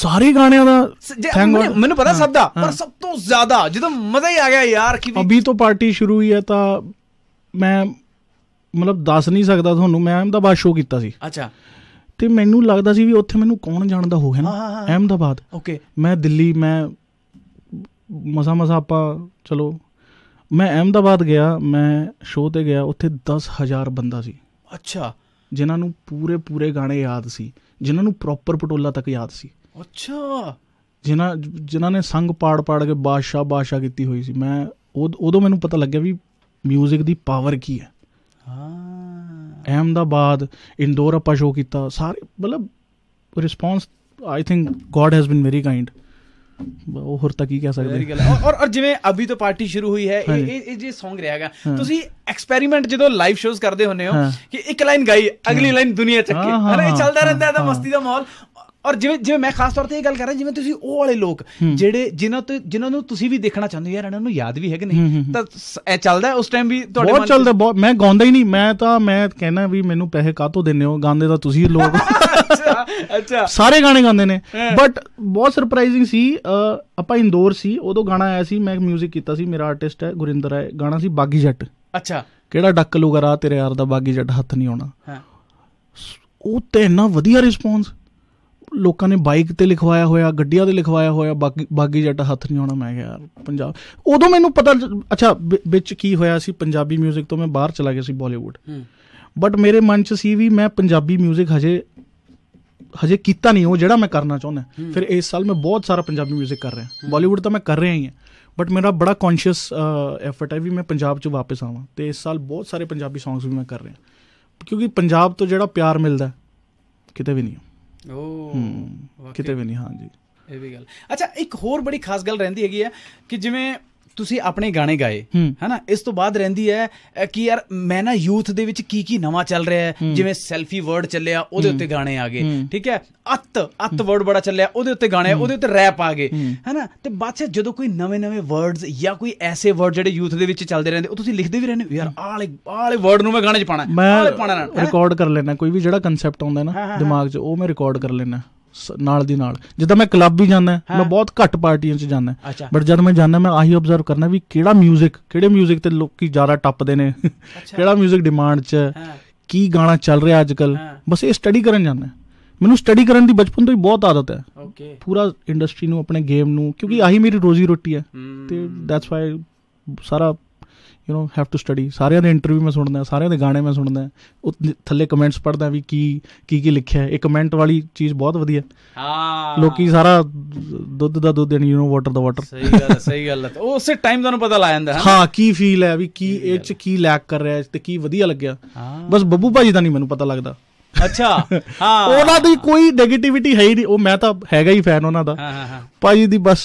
ਸਾਰੇ ਗਾਣਿਆਂ ਦਾ ਮੈਨੂੰ ਪਤਾ ਸਭ ਦਾ ਪਰ ਸਭ ਤੋਂ ਜ਼ਿਆਦਾ ਜਦੋਂ ਮਜ਼ਾ ਹੀ ਆ ਗਿਆ ਯਾਰ ਕਿ ਅਭੀ ਤੋਂ ਪਾਰਟੀ ਸ਼ੁਰੂ ਹੋਈ ਹੈ ਤਾਂ ਮੈਂ ਮਤਲਬ ਦੱਸ ਨਹੀਂ ਸਕਦਾ ਤੁਹਾਨੂੰ ਮੈਂ ਅਹਿਮਦਾਬਾਦ ਸ਼ੋਅ ਕੀਤਾ ਸੀ ਅੱਛਾ ਤੇ ਮੈਨੂੰ ਲੱਗਦਾ ਸੀ ਵੀ ਉੱਥੇ ਮੈਨੂੰ ਕੌਣ ਜਾਣਦਾ ਹੋਗਾ ਨਾ ਅਹਿਮਦਾਬਾਦ ਓਕੇ ਮੈਂ ਦਿੱਲੀ ਮੈਂ ਮਸਾ ਮਸਾ ਆਪਾਂ ਚਲੋ ਮੈਂ ਅਹਿਮਦਾਬਾਦ ਗਿਆ ਮੈਂ ਸ਼ੋਅ ਤੇ ਗਿਆ ਉੱਥੇ 10000 ਬੰਦਾ ਸੀ ਅੱਛਾ ਜਿਨ੍ਹਾਂ ਨੂੰ ਪੂਰੇ ਪੂਰੇ ਗਾਣੇ ਯਾਦ ਸੀ ਜਿਨ੍ਹਾਂ ਨੂੰ ਪ੍ਰੋਪਰ ਪਟੋਲਾ ਤੱਕ ਯਾਦ ਸੀ ਅੱਛਾ ਜਿਨ੍ਹਾਂ ਜਿਨ੍ਹਾਂ ਨੇ ਸੰਗ ਪਾੜ ਪਾੜ ਕੇ ਬਾਦਸ਼ਾਹ ਬਾਦਸ਼ਾਹ ਕੀਤੀ ਹੋਈ ਸੀ ਮੈਂ ਉਦੋਂ ਮੈਨੂੰ ਪਤਾ ਲੱਗਿਆ ਵੀ 뮤직 ਦੀ ਪਾਵਰ ਕੀ ਹੈ ਹਾਂ ਅਹਮਦਾਬਾਦ ਇੰਦੌਰ ਆਪਾਂ ਸ਼ੋ ਕੀਤਾ ਸਾਰੇ ਮਤਲਬ response I think God has been very kind ਉਹ ਹੋਰ ਤਾਂ ਕੀ ਕਹਿ ਸਕਦੇ ਔਰ ਔਰ ਜਿਵੇਂ ਅਭੀ ਤੋਂ ਪਾਰਟੀ ਸ਼ੁਰੂ ਹੋਈ ਹੈ ਇਹ ਇਹ ਜੇ Song ਰਿਹਾਗਾ ਤੁਸੀਂ ਐਕਸਪੈਰੀਮੈਂਟ ਜਦੋਂ ਲਾਈਵ ਸ਼ੋਜ਼ ਕਰਦੇ ਹੁੰਨੇ ਹੋ ਕਿ ਇੱਕ ਲਾਈਨ ਗਾਈ ਅਗਲੀ ਲਾਈਨ ਦੁਨੀਆ ਚੱਕੇ ਅਰੇ ਇਹ ਚੱਲਦਾ ਰਹਿੰਦਾ ਹੈ ਤਾਂ ਮਸਤੀ ਦਾ ਮਾਹੌਲ ਔਰ ਜਿਵੇਂ ਜਿਵੇਂ ਮੈਂ ਖਾਸ ਤੌਰ ਤੇ ਇਹ ਗੱਲ ਕਰ ਰਿਹਾ ਜਿਵੇਂ ਤੁਸੀਂ ਉਹ ਵਾਲੇ ਲੋਕ ਜਿਹੜੇ ਜਿਨ੍ਹਾਂ ਤੋਂ ਜਿਨ੍ਹਾਂ ਨੂੰ ਤੁਸੀਂ ਵੀ ਦੇਖਣਾ ਚਾਹੁੰਦੇ ਹੋ ਯਾਰ ਇਹਨਾਂ ਨੂੰ ਯਾਦ ਵੀ ਹੈ ਕਿ ਨਹੀਂ ਤਾਂ ਇਹ ਚੱਲਦਾ ਉਸ ਟਾਈਮ ਵੀ ਤੁਹਾਡੇ ਮਨ ਬਹੁਤ ਚੱਲਦਾ ਬਹੁਤ ਮੈਂ ਗਾਉਂਦਾ ਹੀ ਨਹੀਂ ਮੈਂ ਤਾਂ ਮੈਂ ਕਹਿਣਾ ਵੀ ਮੈਨੂੰ ਪੈਸੇ ਕਾਹਤੋਂ ਦਿੰਨੇ ਹੋ ਗਾਉਂਦੇ ਤਾਂ ਤੁਸੀਂ ਲੋਕ ਅੱਛਾ ਸਾਰੇ ਗਾਣੇ ਗਾਉਂਦੇ ਨੇ ਬਟ ਬਹੁਤ ਸਰਪ੍ਰਾਈਜ਼ਿੰਗ ਸੀ ਆਪਾਂ ਇੰਦੌਰ ਸੀ ਉਦੋਂ ਗਾਣਾ ਆਇਆ ਸੀ ਮੈਂ ਮਿਊਜ਼ਿਕ ਕੀਤਾ ਸੀ ਮੇਰਾ ਆਰਟਿਸਟ ਹੈ ਗੁਰਿੰਦਰ ਹੈ ਗਾਣਾ ਸੀ ਬਾਗੀ ਜੱਟ ਅੱਛਾ ਕਿਹੜਾ ਡੱਕ ਲੂਗਾ ਰਾ ਤੇਰੇ ਯਾਰ ਦਾ ਬਾਗੀ ਜੱਟ ਹੱਥ ਨਹੀਂ ਆਉਣਾ ਹਾਂ ਉਹ ਤੇ ਇੰਨਾ ਵਧੀਆ ਰਿਸਪੌਂਸ ਲੋਕਾਂ ਨੇ ਬਾਈਕ ਤੇ ਲਿਖਵਾਇਆ ਹੋਇਆ ਗੱਡੀਆਂ ਤੇ ਲਿਖਵਾਇਆ ਹੋਇਆ ਬਾਕੀ ਬਾਗੀ ਜੱਟ ਹੱਥ ਨਹੀਂ ਆਉਣਾ ਮੈਂ ਕਿਹਾ ਯਾਰ ਪੰਜਾਬ ਉਦੋਂ ਮੈਨੂੰ ਪਤਾ ਅੱਛਾ ਵਿੱਚ ਕੀ ਹੋਇਆ ਸੀ ਪੰਜਾਬੀ 뮤직 ਤੋਂ ਮੈਂ ਬਾਹਰ ਚਲਾ ਗਿਆ ਸੀ ਬਾਲੀਵੁੱਡ ਬਟ ਮੇਰੇ ਮਨ 'ਚ ਸੀ ਵੀ ਮੈਂ ਪੰਜਾਬੀ 뮤직 ਹਜੇ ਹਜੇ ਕੀਤਾ ਨਹੀਂ ਉਹ ਜਿਹੜਾ ਮੈਂ ਕਰਨਾ ਚਾਹੁੰਦਾ ਫਿਰ ਇਸ ਸਾਲ ਮੈਂ ਬਹੁਤ ਸਾਰਾ ਪੰਜਾਬੀ 뮤직 ਕਰ ਰਿਹਾ ਬਾਲੀਵੁੱਡ ਤਾਂ ਮੈਂ ਕਰ ਰਿਹਾ ਹੀ ਹਾਂ ਬਟ ਮੇਰਾ ਬੜਾ ਕੌਨਸ਼ੀਅਸ ਐਫਰਟ ਹੈ ਵੀ ਮੈਂ ਪੰਜਾਬ 'ਚ ਵਾਪਸ ਆਵਾਂ ਤੇ ਇਸ ਸਾਲ ਬਹੁਤ ਸਾਰੇ ਪੰਜਾਬੀ ਸੌਂਗਸ ਵੀ ਮੈਂ ਕਰ ਰਿਹਾ ਕਿਉਂਕਿ ਪੰਜਾਬ ਤੋਂ ਜਿਹੜਾ ਪਿਆਰ ਮਿਲਦਾ ਕਿਤੇ ਵੀ ਨਹੀਂ ਓ oh, ਕਿਤੇ ਵੀ ਨਹੀਂ ਹਾਂਜੀ ਇਹ ਵੀ ਗੱਲ ਅੱਛਾ ਇੱਕ ਹੋਰ ਬੜੀ ਖਾਸ ਗੱਲ ਰਹਿੰਦੀ ਹੈਗੀ ਆ ਕਿ ਜਿਵੇਂ ਤੁਸੀਂ ਆਪਣੇ ਗਾਣੇ ਗਾਏ ਹੈਨਾ ਇਸ ਤੋਂ ਬਾਅਦ ਰਹਿੰਦੀ ਹੈ ਕਿ ਯਾਰ ਮੈਂ ਨਾ ਯੂਥ ਦੇ ਵਿੱਚ ਕੀ ਕੀ ਨਵਾਂ ਚੱਲ ਰਿਹਾ ਹੈ ਜਿਵੇਂ ਸੈਲਫੀ ਵਰਡ ਚੱਲਿਆ ਉਹਦੇ ਉੱਤੇ ਗਾਣੇ ਆ ਗਏ ਠੀਕ ਹੈ ਅੱਤ ਅੱਤ ਵਰਡ ਬੜਾ ਚੱਲਿਆ ਉਹਦੇ ਉੱਤੇ ਗਾਣੇ ਉਹਦੇ ਉੱਤੇ ਰੈਪ ਆ ਗਏ ਹੈਨਾ ਤੇ ਬਾਅਦ ਵਿੱਚ ਜਦੋਂ ਕੋਈ ਨਵੇਂ-ਨਵੇਂ ਵਰਡਸ ਜਾਂ ਕੋਈ ਐਸੇ ਵਰਡ ਜਿਹੜੇ ਯੂਥ ਦੇ ਵਿੱਚ ਚੱਲਦੇ ਰਹਿੰਦੇ ਉਹ ਤੁਸੀਂ ਲਿਖਦੇ ਵੀ ਰਹਿੰਦੇ ਯਾਰ ਆਲੇ ਆਲੇ ਵਰਡ ਨੂੰ ਮੈਂ ਗਾਣੇ 'ਚ ਪਾਣਾ ਆਲੇ ਪਾਣਾ ਰਿਕਾਰਡ ਕਰ ਲੈਣਾ ਕੋਈ ਵੀ ਜਿਹੜਾ ਕਨਸੈਪਟ ਆਉਂਦਾ ਨਾ ਦਿਮਾਗ 'ਚ ਉਹ ਮੈਂ ਰਿਕਾਰਡ ਕਰ ਲੈਣਾ ਨਾਲ ਦੀ ਨਾਲ ਜਿੱਦਾਂ ਮੈਂ ਕਲੱਬ ਵੀ ਜਾਂਦਾ ਮੈਂ ਬਹੁਤ ਘੱਟ ਪਾਰਟੀਆਂ 'ਚ ਜਾਂਦਾ ਬਟ ਜਦ ਮੈਂ ਜਾਂਦਾ ਮੈਂ ਆਹੀ ਆਬਜ਼ਰਵ ਕਰਨਾ ਵੀ ਕਿਹੜਾ 뮤직 ਕਿਹੜੇ 뮤직 ਤੇ ਲੋਕੀ ਜ਼ਿਆਦਾ ਟੱਪਦੇ ਨੇ ਕਿਹੜਾ 뮤직 ਡਿਮਾਂਡ 'ਚ ਕੀ ਗਾਣਾ ਚੱਲ ਰਿਹਾ ਅੱਜਕੱਲ ਬਸ ਇਹ ਸਟੱਡੀ ਕਰਨ ਜਾਂਦਾ ਮੈਨੂੰ ਸਟੱਡੀ ਕਰਨ ਦੀ ਬਚਪਨ ਤੋਂ ਹੀ ਬਹੁਤ ਆਦਤ ਹੈ ਓਕੇ ਪੂਰਾ ਇੰਡਸਟਰੀ ਨੂੰ ਆਪਣੇ ਗੇਮ ਨੂੰ ਕਿਉਂਕਿ ਆਹੀ ਮੇਰੀ ਰੋਜ਼ੀ ਰੋਟੀ ਹੈ ਤੇ ਦੈਟਸ ਵਾਈ ਸਾਰਾ you know have to study ਸਾਰਿਆਂ ਦੇ ਇੰਟਰਵਿਊ ਮੈਂ ਸੁਣਦਾ ਸਾਰਿਆਂ ਦੇ ਗਾਣੇ ਮੈਂ ਸੁਣਦਾ ਉਹ ਥੱਲੇ ਕਮੈਂਟਸ ਪੜਦਾ ਵੀ ਕੀ ਕੀ ਕੀ ਲਿਖਿਆ ਇੱਕ ਕਮੈਂਟ ਵਾਲੀ ਚੀਜ਼ ਬਹੁਤ ਵਧੀਆ ਹਾਂ ਲੋਕੀ ਸਾਰਾ ਦੁੱਧ ਦਾ ਦੁੱਧ ਯੂ نو ਵਾਟਰ ਦਾ ਵਾਟਰ ਸਹੀ ਗੱਲ ਸਹੀ ਗੱਲ ਉਹ ਉਸੇ ਟਾਈਮ ਤੁਹਾਨੂੰ ਪਤਾ ਲਾ ਜਾਂਦਾ ਹੈ ਹਾਂ ਕੀ ਫੀਲ ਹੈ ਵੀ ਕੀ ਇਹ ਚ ਕੀ ਲੈਕ ਕਰ ਰਿਹਾ ਤੇ ਕੀ ਵਧੀਆ ਲੱਗਿਆ ਬਸ ਬੱਬੂ ਭਾਜੀ ਦਾ ਨਹੀਂ ਮੈਨੂੰ ਪਤਾ ਲੱਗਦਾ ਅੱਛਾ ਹਾਂ [LAUGHS] ਉਹਨਾਂ ਦੀ ਕੋਈ 네ਗੇਟਿਵਿਟੀ ਹੈ ਹੀ ਨਹੀਂ ਉਹ ਮੈਂ ਤਾਂ ਹੈਗਾ ਹੀ ਫੈਨ ਉਹਨਾਂ ਦਾ ਭਾਜੀ ਦੀ ਬਸ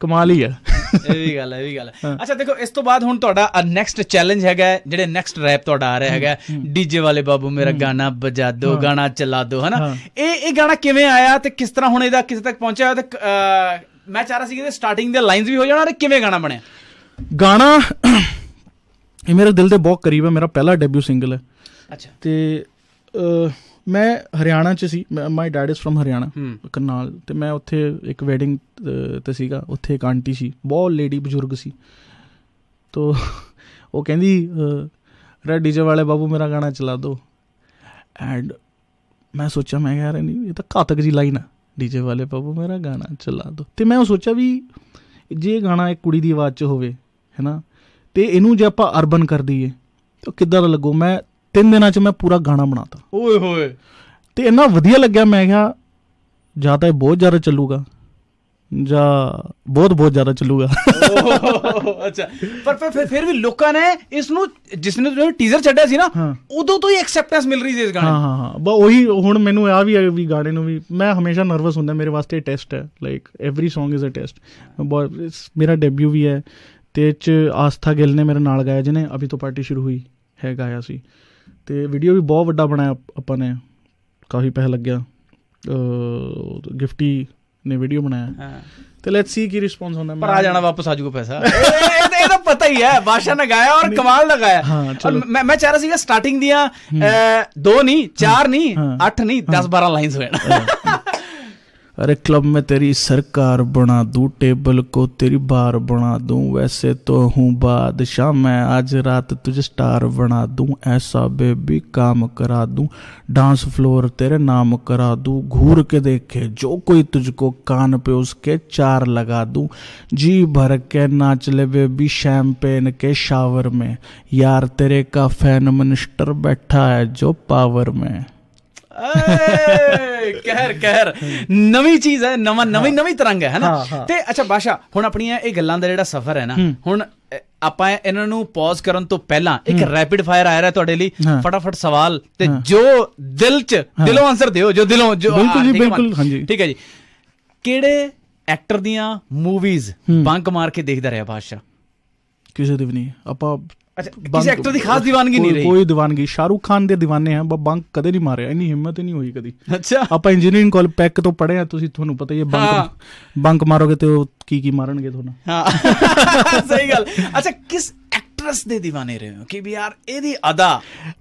ਕਮਾਲ ਹੀ ਆ ਇਹ ਵੀ ਗੱਲ ਹੈ ਇਹ ਵੀ ਗੱਲ ਹੈ ਅੱਛਾ ਦੇਖੋ ਇਸ ਤੋਂ ਬਾਅਦ ਹੁਣ ਤੁਹਾਡਾ ਨੈਕਸਟ ਚੈਲੰਜ ਹੈਗਾ ਜਿਹੜੇ ਨੈਕਸਟ ਰੈਪ ਤੁਹਾਡਾ ਆ ਰਿਹਾ ਹੈਗਾ ਡੀਜੇ ਵਾਲੇ ਬਾਬੂ ਮੇਰਾ ਗਾਣਾ ਵਜਾ ਦੋ ਗਾਣਾ ਚਲਾ ਦੋ ਹਨਾ ਇਹ ਇਹ ਗਾਣਾ ਕਿਵੇਂ ਆਇਆ ਤੇ ਕਿਸ ਤਰ੍ਹਾਂ ਹੁਣ ਇਹਦਾ ਕਿਸੇ ਤੱਕ ਪਹੁੰਚਿਆ ਤੇ ਮੈਂ ਚਾਹ ਰਿਹਾ ਸੀ ਕਿ ਸਟਾਰਟਿੰਗ ਦੇ ਲਾਈਨਸ ਵੀ ਹੋ ਜਾਣ ਤੇ ਕਿਵੇਂ ਗਾਣਾ ਬਣਿਆ ਗਾਣਾ ਇਹ ਮੇਰੇ ਦਿਲ ਦੇ ਬਹੁਤ ਕਰੀਬ ਹੈ ਮੇਰਾ ਪਹਿਲਾ ਡੈਬਿਊ ਸਿੰਗਲ ਹੈ ਅੱਛਾ ਤੇ ਮੈਂ ਹਰਿਆਣਾ ਚ ਸੀ my dad is from Haryana Karnal ਤੇ ਮੈਂ ਉੱਥੇ ਇੱਕ ਵੈਡਿੰਗ ਤੇ ਸੀਗਾ ਉੱਥੇ ਇੱਕ ਆਂਟੀ ਸੀ ਬਹੁਤ ਲੇਡੀ ਬਜ਼ੁਰਗ ਸੀ ਤੋ ਉਹ ਕਹਿੰਦੀ ਰੇ ਡੀਜੇ ਵਾਲੇ ਬਾਬੂ ਮੇਰਾ ਗਾਣਾ ਚਲਾ ਦਿਓ ਐਂਡ ਮੈਂ ਸੋਚਿਆ ਮੈਂ ਰਹੀ ਨਹੀਂ ਇਹ ਤਾਂ ਘਾਤਕ ਜੀ ਲਾਈਨ ਆ ਡੀਜੇ ਵਾਲੇ ਬਾਬੂ ਮੇਰਾ ਗਾਣਾ ਚਲਾ ਦਿਓ ਤੇ ਮੈਂ ਉਹ ਸੋਚਿਆ ਵੀ ਜੇ ਗਾਣਾ ਇੱਕ ਕੁੜੀ ਦੀ ਆਵਾਜ਼ 'ਚ ਹੋਵੇ ਹੈਨਾ ਤੇ ਇਹਨੂੰ ਜੇ ਆਪਾਂ ਅਰਬਨ ਕਰ ਦਈਏ ਤਾਂ ਕਿੱਦਾਂ ਦਾ ਲੱਗੋ ਮੈਂ ਤਿੰਨ ਦਿਨਾਂ 'ਚ ਮੈਂ ਪੂਰਾ ਗਾਣਾ ਬਣਾਤਾ ਓਏ ਹੋਏ ਤੇ ਇੰਨਾ ਵਧੀਆ ਲੱਗਿਆ ਮੈਂ ਕਿਹਾ ਜਾਂ ਤਾਂ ਇਹ ਬਹੁਤ ਜ਼ਿਆਦਾ ਚੱਲੂਗਾ ਜਾ ਬਹੁਤ ਬਹੁਤ ਜ਼ਿਆਦਾ ਚੱਲੂਗਾ ਅੱਛਾ ਪਰ ਫਿਰ ਫਿਰ ਵੀ ਲੋਕਾਂ ਨੇ ਇਸ ਨੂੰ ਜਿਸ ਨੇ ਟੀਜ਼ਰ ਛੱਡਿਆ ਸੀ ਨਾ ਉਦੋਂ ਤੋਂ ਹੀ ਐਕਸੈਪਟੈਂਸ ਮਿਲ ਰਹੀ ਸੀ ਇਸ ਗਾਣੇ ਹਾਂ ਹਾਂ ਹਾਂ ਬਸ ਉਹੀ ਹੁਣ ਮੈਨੂੰ ਆ ਵੀ ਵੀ ਗਾਣੇ ਨੂੰ ਵੀ ਮੈਂ ਹਮੇਸ਼ਾ ਨਰਵਸ ਹੁੰਦਾ ਮੇਰੇ ਵਾਸਤੇ ਟੈਸਟ ਹੈ like every Song is a test ਮੇਰਾ ਡੈਬਿਊ ਵੀ ਹੈ ਤੇ ਚ ਆਸਥਾ ਗਿੱਲ ਨੇ ਮੇਰੇ ਨਾਲ ਗਾਇਆ ਜਿਹਨੇ ਅਭੀ ਤੋਂ ਪਾਰਟੀ ਸ਼ੁਰੂ ਹੋਈ ਹੈ ਗਾਇਆ ਸੀ ਤੇ ਵੀਡੀਓ ਵੀ ਬਹੁਤ ਵੱਡਾ ਬਣਾਇਆ ਆਪਾਂ ਨੇ ਕਾਫੀ ਪੈਸਾ ਲੱਗਿਆ ਗਿਫਟੀ ਨੇ ਵੀਡੀਓ ਬਣਾਇਆ ਤੇ ਲੈਟਸ ਸੀ ਕੀ ਰਿਸਪੌਂਸ ਹੁੰਦਾ ਪਰ ਆ ਜਾਣਾ ਵਾਪਸ ਆ ਜੂਗਾ ਪੈਸਾ [LAUGHS] ਇਹ ਤਾਂ ਪਤਾ ਹੀ ਹੈ ਬਾਸ਼ਾ ਨੇ ਗਾਇਆ ਔਰ ਕਮਾਲ ਲਗਾਇਆ ਮੈਂ ਮੈਂ ਚਾਹ ਰਿਹਾ ਸੀਗਾ ਸਟਾਰਟਿੰਗ ਦੀਆਂ ਦੋ ਨਹੀਂ ਚਾਰ ਨਹੀਂ ਅੱਠ ਨਹੀਂ 10 12 ਲਾਈਨਸ ਹੋਣ अरे क्लब में तेरी सरकार बना दू टेबल को तेरी बार बना दू वैसे तो हूँ बादशाह मैं आज रात तुझे स्टार बना दू ऐसा बेबी काम करा दू डांस फ्लोर तेरे नाम करा दू घूर के देखे जो कोई तुझको कान पे उसके चार लगा दू जी भर के नाच ले बेबी शैम्पेन के शावर में यार तेरे का फैन मिनिस्टर बैठा है जो पावर में ਕਹਿਰ ਕਹਿਰ ਨਵੀਂ ਚੀਜ਼ ਹੈ ਨਵਾਂ ਨਵੀਂ ਨਵੀਂ ਤਰੰਗ ਹੈ ਹਨਾ ਤੇ ਅੱਛਾ ਬਾਸ਼ਾ ਹੁਣ ਆਪਣੀਆਂ ਇਹ ਗੱਲਾਂ ਦਾ ਜਿਹੜਾ ਸਫ਼ਰ ਹੈ ਨਾ ਹੁਣ ਆਪਾਂ ਇਹਨਾਂ ਨੂੰ ਪੌਜ਼ ਕਰਨ ਤੋਂ ਪਹਿਲਾਂ ਇੱਕ ਰੈਪਿਡ ਫਾਇਰ ਆ ਰਿਹਾ ਤੁਹਾਡੇ ਲਈ ਫਟਾਫਟ ਸਵਾਲ ਤੇ ਜੋ ਦਿਲ ਚ ਦਿਲੋਂ ਆਨਸਰ ਦਿਓ ਜੋ ਦਿਲੋਂ ਜੋ ਬਿਲਕੁਲ ਜੀ ਬਿਲਕੁਲ ਹਾਂਜੀ ਠੀਕ ਹੈ ਜੀ ਕਿਹੜੇ ਐਕਟਰ ਦੀਆਂ ਮੂਵੀਜ਼ ਬੰਕ ਮਾਰ ਕੇ ਦੇਖਦਾ ਰਿਹਾ ਬਾਸ਼ਾ ਕਿਸੇ ਦੀ ਵੀ ਨਹੀਂ ਆਪਾਂ अच्छा ਕਿਸੇ एक्टर ਦੀ ਖਾਸ دیਵਾਨਗੀ ਨਹੀਂ ਰਹੀ ਕੋਈ دیਵਾਨਗੀ ਸ਼ਾਹਰੂਖ ਖਾਨ ਦੇ دیਵਾਨੇ ਆ ਬੰਕ ਕਦੇ ਨਹੀਂ ਮਾਰਿਆ ਇਨੀ ਹਿੰਮਤ ਨਹੀਂ ਹੋਈ ਕਦੀ ਅੱਛਾ ਆਪਾਂ ਇੰਜੀਨੀਅਰਿੰਗ ਕਾਲ ਪੈਕ ਤੋਂ ਪੜ੍ਹੇ ਆ ਤੁਸੀਂ ਤੁਹਾਨੂੰ ਪਤਾ ਹੀ ਹੈ ਬੰਕ ਬੰਕ ਮਾਰੋਗੇ ਤੇ ਉਹ ਕੀ ਕੀ ਮਾਰਨਗੇ ਤੁਹਾਨੂੰ ਹਾਂ [LAUGHS] ਸਹੀ ਗੱਲ ਅੱਛਾ ਕਿਸ एक्ट्रेस ਦੇ دیਵਾਨੇ ਰਹੇ ਹੋ ਕਿ ਵੀ ਯਾਰ ਇਹਦੀ ਅਦਾ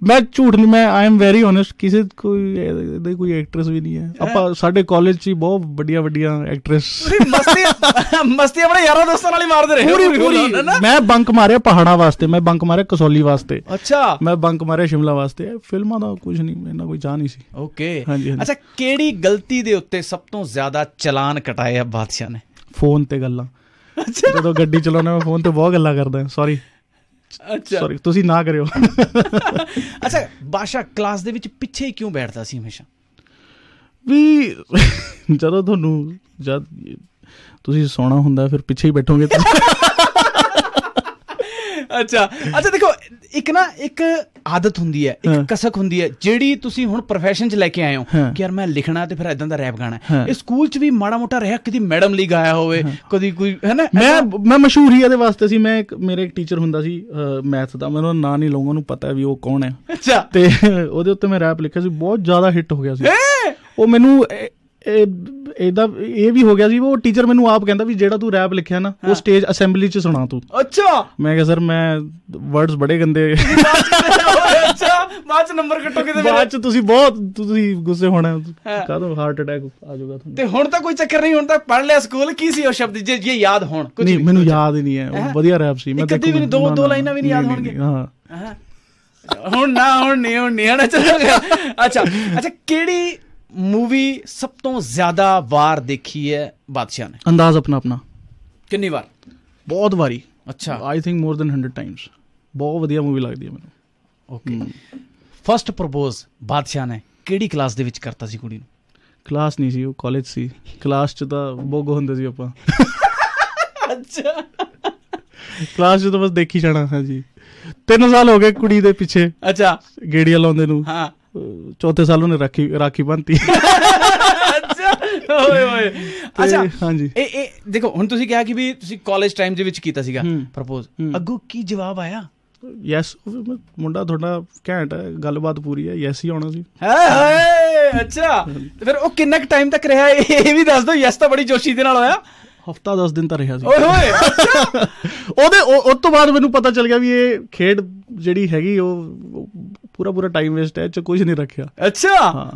ਮੈਂ ਝੂਠ ਨਹੀਂ ਮੈਂ ਆਈ ਵੈਰੀ ਓਨੈਸਟ ਕਿਸੇ ਕੋਈ ਇਹਦੀ ਕੋਈ ਐਕਟ੍ਰੈਸ ਵੀ ਨਹੀਂ ਹੈ ਆਪਾਂ ਸਾਡੇ ਕਾਲਜ 'ਚ ਬਹੁਤ ਵੱਡੀਆਂ ਵੱਡੀਆਂ ਐਕਟ੍ਰੈਸ ਮਸਤੀ ਮਸਤੀ ਆਪਣੇ ਯਾਰਾਂ ਦੋਸਤਾਂ ਨਾਲ ਹੀ ਮਾਰਦੇ ਰਹੇ ਪੂਰੀ ਪੂਰੀ ਮੈਂ ਬੰਕ ਮਾਰਿਆ ਪਹਾੜਾਂ ਵਾਸਤੇ ਮੈਂ ਬੰਕ ਮਾਰਿਆ ਕਸੌਲੀ ਵਾਸਤੇ ਅੱਛਾ ਮੈਂ ਬੰਕ ਮਾਰਿਆ ਸ਼ਿਮਲਾ ਵਾਸਤੇ ਫਿਲਮਾਂ ਦਾ ਕੁਝ ਨਹੀਂ ਮੈਨਾਂ ਕੋਈ ਜਾਣ ਨਹੀਂ ਸੀ ਓਕੇ ਅੱਛਾ ਕਿਹੜੀ ਗਲਤੀ ਦੇ ਉੱਤੇ ਸਭ ਤੋਂ ਜ਼ਿਆਦਾ ਚਲਾਨ ਕਟਾਏ ਆ ਬਾਦਸ਼ਾਹ ਨੇ ਫੋਨ ਤੇ ਗੱਲਾਂ ਜਦੋਂ ਗੱਡੀ ਚਲਾਉਣਾ ਮੈਂ ਫੋਨ ਤੇ ਬਹੁਤ ਗੱਲਾਂ ਕਰਦਾ ਸੌਰੀ ਅੱਛਾ ਸੌਰੀ ਤੁਸੀਂ ਨਾ ਕਰਿਓ ਅੱਛਾ ਬਾਸ਼ਾ ਕਲਾਸ ਦੇ ਵਿੱਚ ਪਿੱਛੇ ਕਿਉਂ ਬੈਠਦਾ ਸੀ ਹਮੇਸ਼ਾ ਵੀ ਜਦੋਂ ਤੁਹਾਨੂੰ ਜਦ ਤੁਸੀਂ ਸੌਣਾ ਹੁੰਦਾ ਫਿਰ ਪਿੱਛੇ ਹੀ ਬੈਠੋਗੇ ਤਾਂ ਅੱਛਾ ਅੱਛਾ ਦੇਖੋ ਇੱਕ ਨਾ ਇੱਕ ਆਦਤ ਹੁੰਦੀ ਹੈ ਇੱਕ ਕਸਕ ਹੁੰਦੀ ਹੈ ਜਿਹੜੀ ਤੁਸੀਂ ਹੁਣ profession 'ਚ ਲੈ ਕੇ ਆਏ ਹੋ ਕਿ ਯਾਰ ਮੈਂ ਲਿਖਣਾ ਤੇ ਫਿਰ ਐਦਾਂ ਦਾ ਰੈਪ ਗਾਣਾ ਇਹ ਸਕੂਲ 'ਚ ਵੀ ਮਾੜਾ ਮੋਟਾ ਰਿਹਾ ਕਿਦੀ ਮੈਡਮ ਲਈ ਗਾਇਆ ਹੋਵੇ ਕਦੀ ਕੋਈ ਹੈਨਾ ਮੈਂ ਮੈਂ ਮਸ਼ਹੂਰ ਹੀ ਇਹਦੇ ਵਾਸਤੇ ਸੀ ਮੈਂ ਮੇਰੇ ਇੱਕ ਟੀਚਰ ਹੁੰਦਾ ਸੀ ਮੈਥ ਦਾ ਮੈਂ ਉਹਦਾ ਨਾਂ ਨਹੀਂ ਲਵਾਂਗਾ ਉਹਨੂੰ ਪਤਾ ਵੀ ਉਹ ਕੌਣ ਹੈ ਅੱਛਾ ਤੇ ਉਹਦੇ ਉੱਤੇ ਮੈਂ ਰੈਪ ਲਿਖਿਆ ਸੀ ਬਹੁਤ ਜ਼ਿਆਦਾ ਹਿੱਟ ਹੋ ਗਿਆ ਸੀ ਉਹ ਮੈਨੂੰ ਇਹਦਾ ਇਹ ਵੀ ਹੋ ਗਿਆ ਸੀ ਉਹ ਟੀਚਰ ਮੈਨੂੰ ਆਪ ਕਹਿੰਦਾ ਵੀ ਜਿਹੜਾ ਤੂੰ ਰੈਪ ਲਿਖਿਆ ਨਾ ਉਹ ਸਟੇਜ ਅਸੈਂਬਲੀ 'ਚ ਸੁਣਾ ਤੂੰ ਅੱਛਾ ਮੈਂ ਕਿਹਾ ਸਰ ਮੈਂ ਵਰਡਸ ਬੜੇ ਗੰਦੇ [LAUGHS] ਅੱਛਾ ਬਾਅਦ ਚ ਨੰਬਰ ਕੱਟੋ ਕਿਤੇ ਬਾਅਦ ਚ ਤੁਸੀਂ ਬਹੁਤ ਤੁਸੀਂ ਗੁੱਸੇ ਹੋਣਾ ਕਾਹਦੋਂ ਹਾਰਟ ਅਟੈਕ ਆ ਜਾਊਗਾ ਤੁਹਾਨੂੰ ਤੇ ਹੁਣ ਤਾਂ ਕੋਈ ਚੱਕਰ ਨਹੀਂ ਹੁਣ ਤਾਂ ਪੜ ਲਿਆ ਸਕੂਲ ਕੀ ਸੀ ਉਹ ਸ਼ਬਦ ਜੇ ਇਹ ਯਾਦ ਹੋਣ ਕੁਝ ਨਹੀਂ ਮੈਨੂੰ ਯਾਦ ਹੀ ਨਹੀਂ ਹੈ ਉਹ ਵਧੀਆ ਰੈਪ ਸੀ ਮੈਂ ਕਦੀ ਵੀ ਦੋ ਦੋ ਲਾਈਨਾਂ ਵੀ ਨਹੀਂ ਯਾਦ ਹੋਣਗੇ ਹਾਂ ਹੁਣ ਨਾ ਹੁਣ ਨਹੀਂ ਹੁਣ ਨਹੀਂ ਹਣਾ ਗਿਆ ਅੱਛਾ ਅੱਛਾ ਕਿਹੜੀ ਮੂਵੀ ਸਭ ਤੋਂ ਜ਼ਿਆਦਾ ਵਾਰ ਦੇਖੀ ਹੈ ਬਾਦਸ਼ਾਹ ਨੇ ਅੰਦਾਜ਼ ਆਪਣਾ ਆਪਣਾ ਕਿੰਨੀ ਵਾਰ ਬਹੁਤ ਵਾਰੀ ਅੱਛਾ ਆਈ ਥਿੰਕ ਮੋਰ ਦਨ 100 ਟਾਈਮਸ ਬਹੁਤ ਵਧੀਆ ਮੂਵੀ ਲੱਗਦੀ ਹੈ ਮੈਨੂੰ ਓਕੇ ਫਰਸਟ ਪ੍ਰਪੋਜ਼ ਬਾਦਸ਼ਾਹ ਨੇ ਕਿਹੜੀ ਕਲਾਸ ਦੇ ਵਿੱਚ ਕਰਤਾ ਸੀ ਕੁੜੀ ਨੂੰ ਕਲਾਸ ਨਹੀਂ ਸੀ ਉਹ ਕਾਲਜ ਸੀ ਕਲਾਸ ਚ ਤਾਂ ਬੋਗੋ ਹੁੰਦੇ ਸੀ ਆਪਾਂ ਅੱਛਾ ਕਲਾਸ ਚ ਤਾਂ ਬਸ ਦੇਖੀ ਜਾਣਾ ਹਾਂਜੀ 3 ਸਾਲ ਹੋ ਗਏ ਕੁੜੀ ਦੇ ਪਿੱਛੇ ਅੱਛਾ ਗੇੜੀਆਂ ਲਾਉਂਦੇ ਨੂੰ ਹਾਂ ਚੌਥੇ ਸਾਲ ਉਹਨੇ ਰਾਖੀ ਰਾਖੀ ਬੰਨਤੀ ਓਏ ਓਏ ਅੱਛਾ ਹਾਂਜੀ ਇਹ ਇਹ ਦੇਖੋ ਹੁਣ ਤੁਸੀਂ ਕਿਹਾ ਕਿ ਵੀ ਤੁਸੀਂ ਕਾਲਜ ਟਾਈਮ ਦੇ ਵਿੱਚ ਕੀਤਾ ਸੀਗਾ ਪ੍ਰਪੋਜ਼ ਅੱਗੋਂ ਕੀ ਜਵਾਬ ਆਇਆ ਯੈਸ ਮੁੰਡਾ ਤੁਹਾਡਾ ਘੈਂਟ ਹੈ ਗੱਲਬਾਤ ਪੂਰੀ ਹੈ ਯੈਸ ਹੀ ਆਉਣਾ ਸੀ ਹਾਏ ਅੱਛਾ ਫਿਰ ਉਹ ਕਿੰਨਾ ਕੁ ਟਾਈਮ ਤੱਕ ਰਿਹਾ ਇਹ ਵੀ ਦੱਸ ਦਿਓ ਯੈਸ ਤਾਂ ਬੜੀ ਜੋਸ਼ੀ ਦੇ ਨਾਲ ਹੋਇਆ ਹਫਤਾ 10 ਦਿਨ ਤਾਂ ਰਿਹਾ ਸੀ ਓਏ ਹੋਏ [LAUGHS] ਉਹਦੇ ਉਸ ਤੋਂ ਬਾਅਦ ਮੈਨੂੰ ਪਤਾ ਚੱਲ ਗਿਆ ਵੀ ਇਹ ਖੇਡ ਜਿਹੜੀ ਹੈਗੀ ਉਹ ਪੂਰਾ ਪੂਰਾ ਟਾਈਮ ਵੇਸਟ ਹੈ ਚ ਕੁਝ ਨਹੀਂ ਰੱਖਿਆ ਅੱਛਾ ਹਾਂ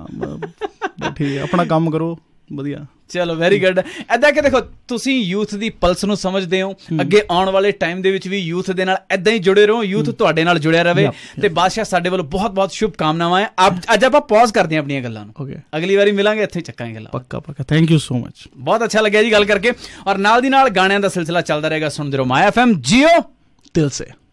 ਬਠੀ ਆਪਣਾ ਕੰਮ ਕਰੋ ਵਧੀਆ ਚਲੋ ਵੈਰੀ ਗੁੱਡ ਐਦਾਂ ਕਿ ਦੇਖੋ ਤੁਸੀਂ ਯੂਥ ਦੀ ਪਲਸ ਨੂੰ ਸਮਝਦੇ ਹੋ ਅੱਗੇ ਆਉਣ ਵਾਲੇ ਟਾਈਮ ਦੇ ਵਿੱਚ ਵੀ ਯੂਥ ਦੇ ਨਾਲ ਐਦਾਂ ਹੀ ਜੁੜੇ ਰਹੋ ਯੂਥ ਤੁਹਾਡੇ ਨਾਲ ਜੁੜਿਆ ਰਹੇ ਤੇ ਬਾਦਸ਼ਾਹ ਸਾਡੇ ਵੱਲੋਂ ਬਹੁਤ-ਬਹੁਤ ਸ਼ੁਭ ਕਾਮਨਾਵਾਂ ਹੈ ਅੱਜ ਆਪਾਂ ਪੌਜ਼ ਕਰਦੇ ਹਾਂ ਆਪਣੀਆਂ ਗੱਲਾਂ ਨੂੰ ਅਗਲੀ ਵਾਰੀ ਮਿਲਾਂਗੇ ਇੱਥੇ ਚੱਕਾਂਗੇ ਗੱਲਾਂ ਪੱਕਾ ਪੱਕਾ ਥੈਂਕ ਯੂ ਸੋ ਮਚ ਬਹੁਤ ਅੱਛਾ ਲੱਗਿਆ ਜੀ ਗੱਲ ਕਰਕੇ ਔਰ ਨਾਲ ਦੀ ਨਾਲ ਗਾਣਿਆਂ ਦਾ ਸਿਲਸਿਲਾ ਚੱਲਦਾ ਰਹੇਗਾ ਸੁਣਦੇ ਰਹੋ ਮਾਇਆ ਐਫਐਮ ਜੀਓ ਦਿਲ ਸੇ